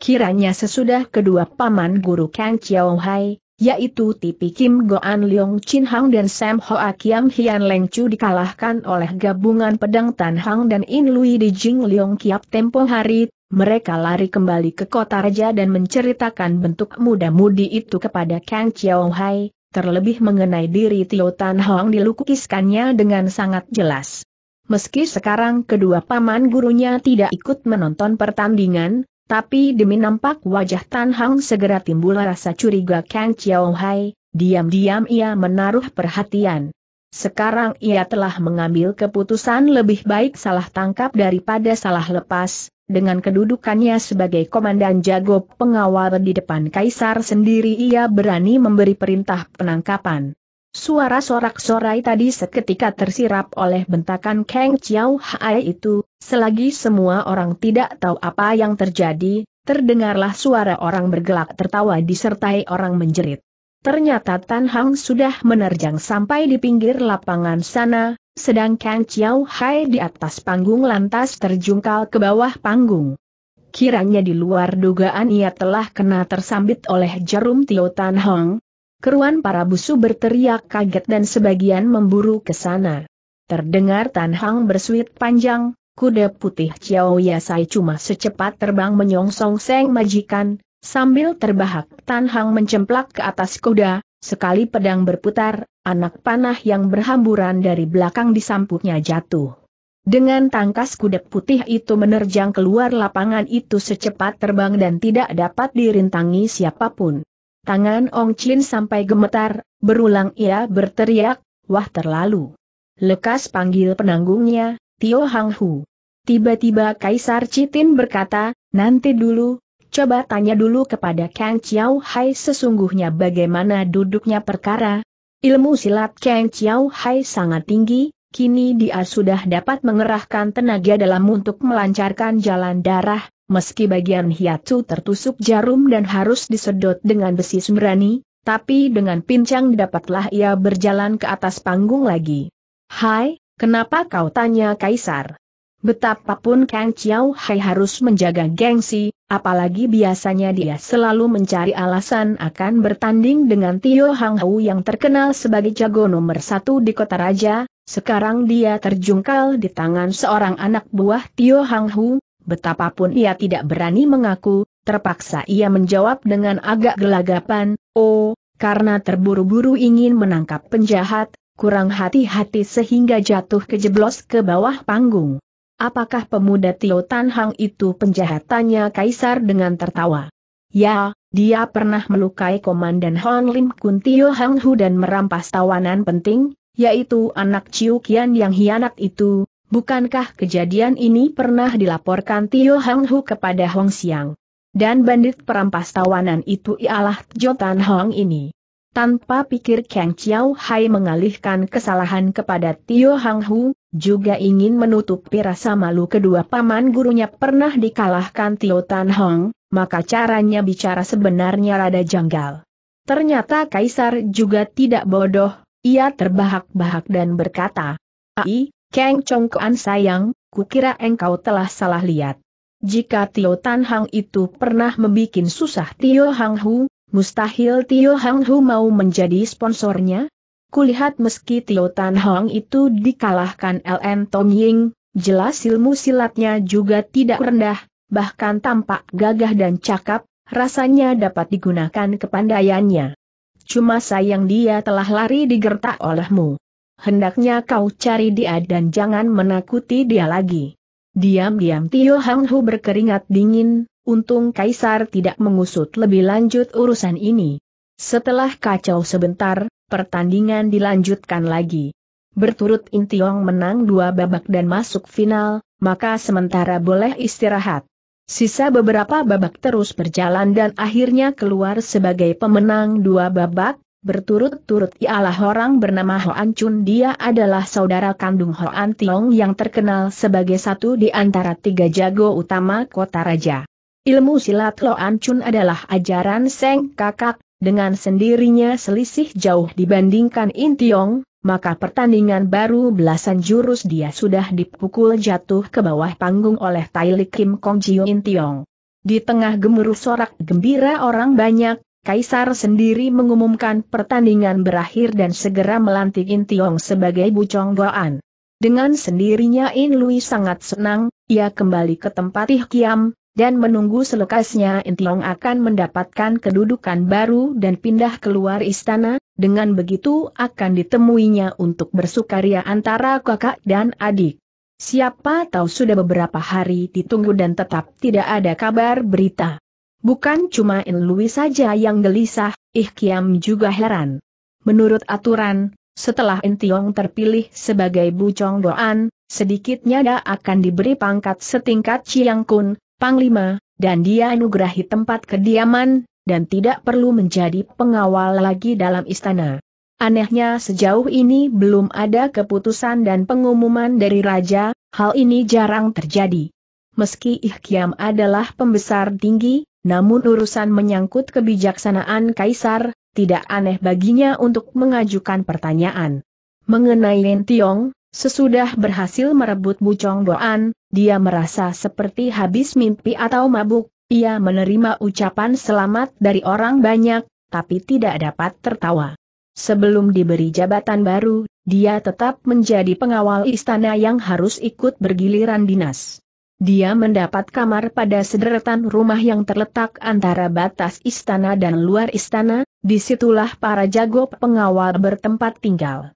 Kiranya sesudah kedua paman guru Kang Chiao Hai, yaitu Tipi Kim Goan Leong Chin Hang dan Sam Hoa Kiam Hian Leng Chu dikalahkan oleh gabungan pedang Tan Hang dan In Lui di Jing Leong Kiap tempo hari, mereka lari kembali ke kota raja dan menceritakan bentuk muda-mudi itu kepada Kang Chiao Hai, terlebih mengenai diri Tio Tan Hang dilukiskannya dengan sangat jelas. Meski sekarang kedua paman gurunya tidak ikut menonton pertandingan, tapi demi nampak wajah Tan Hang segera timbul rasa curiga Kang Chiao Hai, diam-diam ia menaruh perhatian. Sekarang ia telah mengambil keputusan lebih baik salah tangkap daripada salah lepas, dengan kedudukannya sebagai komandan jago pengawal di depan kaisar sendiri ia berani memberi perintah penangkapan. Suara sorak-sorai tadi seketika tersirap oleh bentakan Kang Chiao Hai itu, Selagi semua orang tidak tahu apa yang terjadi, terdengarlah suara orang bergelak tertawa disertai orang menjerit. Ternyata Tan Hang sudah menerjang sampai di pinggir lapangan sana, sedangkan Chiao Hai di atas panggung lantas terjungkal ke bawah panggung. Kiranya di luar dugaan ia telah kena tersambit oleh jarum Tio Tan Hong. Keruan para busu berteriak kaget dan sebagian memburu ke sana. Terdengar Tan Hang bersuit panjang, kuda putih Chiao Yasai cuma secepat terbang menyongsong Seng Majikan, sambil terbahak Tan Hang mencemplak ke atas kuda, sekali pedang berputar, anak panah yang berhamburan dari belakang disampuknya jatuh. Dengan tangkas kuda putih itu menerjang keluar lapangan itu secepat terbang dan tidak dapat dirintangi siapapun. Tangan Ong Chin sampai gemetar, berulang ia berteriak, wah terlalu. Lekas panggil penanggungnya, Tio Hang Hu. Tiba-tiba Kaisar Citin berkata, nanti dulu, coba tanya dulu kepada Kang Chiao Hai sesungguhnya bagaimana duduknya perkara. Ilmu silat Kang Chiao Hai sangat tinggi, kini dia sudah dapat mengerahkan tenaga dalam untuk melancarkan jalan darah, meski bagian hiatu tertusuk jarum dan harus disedot dengan besi sembrani, tapi dengan pincang dapatlah ia berjalan ke atas panggung lagi. Hai, Kenapa kau tanya Kaisar? Betapapun Kang Chiao Hai harus menjaga gengsi, apalagi biasanya dia selalu mencari alasan akan bertanding dengan Tio Hang Hou yang terkenal sebagai jago nomor satu di kota raja, sekarang dia terjungkal di tangan seorang anak buah Tio Hang Hu, betapapun ia tidak berani mengaku, terpaksa ia menjawab dengan agak gelagapan, oh, karena terburu-buru ingin menangkap penjahat, kurang hati-hati sehingga jatuh kejeblos ke bawah panggung. Apakah pemuda Tio Tan Hang itu penjahatannya kaisar dengan tertawa? Ya, dia pernah melukai Komandan Hon Lim Kun Tio Hang Hu dan merampas tawanan penting, yaitu anak Ciu Qian yang hianat itu. Bukankah kejadian ini pernah dilaporkan Tio Hang Hu kepada Hong Xiang? Dan bandit perampas tawanan itu ialah Jotan Hong ini. Tanpa pikir Kang Chiao Hai mengalihkan kesalahan kepada Tio Hang Hu, juga ingin menutupi rasa malu kedua paman gurunya pernah dikalahkan Tio Tan Hong, maka caranya bicara sebenarnya rada janggal. Ternyata Kaisar juga tidak bodoh, ia terbahak-bahak dan berkata, Ai, Kang Kuan sayang, kukira engkau telah salah lihat. Jika Tio Tan Hang itu pernah membuat susah Tio Hang Hu, Mustahil Tio Hang Hu mau menjadi sponsornya? Kulihat meski Tio Tan Hong itu dikalahkan LN Tong Ying, jelas ilmu silatnya juga tidak rendah, bahkan tampak gagah dan cakap, rasanya dapat digunakan kepandaiannya. Cuma sayang dia telah lari digertak olehmu. Hendaknya kau cari dia dan jangan menakuti dia lagi. Diam-diam Tio Hang Hu berkeringat dingin, Untung Kaisar tidak mengusut lebih lanjut urusan ini. Setelah kacau sebentar, pertandingan dilanjutkan lagi. Berturut Intiong menang dua babak dan masuk final, maka sementara boleh istirahat. Sisa beberapa babak terus berjalan dan akhirnya keluar sebagai pemenang dua babak, berturut-turut ialah orang bernama Hoan Chun dia adalah saudara kandung Hoan Tiong yang terkenal sebagai satu di antara tiga jago utama kota raja. Ilmu silat Loan Chun adalah ajaran Seng Kakak, dengan sendirinya selisih jauh dibandingkan Tiong, maka pertandingan baru belasan jurus dia sudah dipukul jatuh ke bawah panggung oleh Li Kim Kong Jiu Tiong. Di tengah gemuruh sorak gembira orang banyak, Kaisar sendiri mengumumkan pertandingan berakhir dan segera melantik Tiong sebagai Chong Goan. Dengan sendirinya In Lui sangat senang, ia kembali ke tempat kiam dan menunggu selekasnya Intiong akan mendapatkan kedudukan baru dan pindah keluar istana, dengan begitu akan ditemuinya untuk bersukaria antara kakak dan adik. Siapa tahu sudah beberapa hari ditunggu dan tetap tidak ada kabar berita. Bukan cuma In Lui saja yang gelisah, Ih Kiam juga heran. Menurut aturan, setelah Intiong terpilih sebagai Bucong Doan, sedikitnya dia akan diberi pangkat setingkat Chiang Kun, Panglima, dan dia anugerahi tempat kediaman, dan tidak perlu menjadi pengawal lagi dalam istana. Anehnya sejauh ini belum ada keputusan dan pengumuman dari Raja, hal ini jarang terjadi. Meski Ihkiam adalah pembesar tinggi, namun urusan menyangkut kebijaksanaan Kaisar, tidak aneh baginya untuk mengajukan pertanyaan. Mengenai Tiong, sesudah berhasil merebut Bucong Doan, dia merasa seperti habis mimpi atau mabuk, ia menerima ucapan selamat dari orang banyak, tapi tidak dapat tertawa. Sebelum diberi jabatan baru, dia tetap menjadi pengawal istana yang harus ikut bergiliran dinas. Dia mendapat kamar pada sederetan rumah yang terletak antara batas istana dan luar istana, disitulah para jago pengawal bertempat tinggal.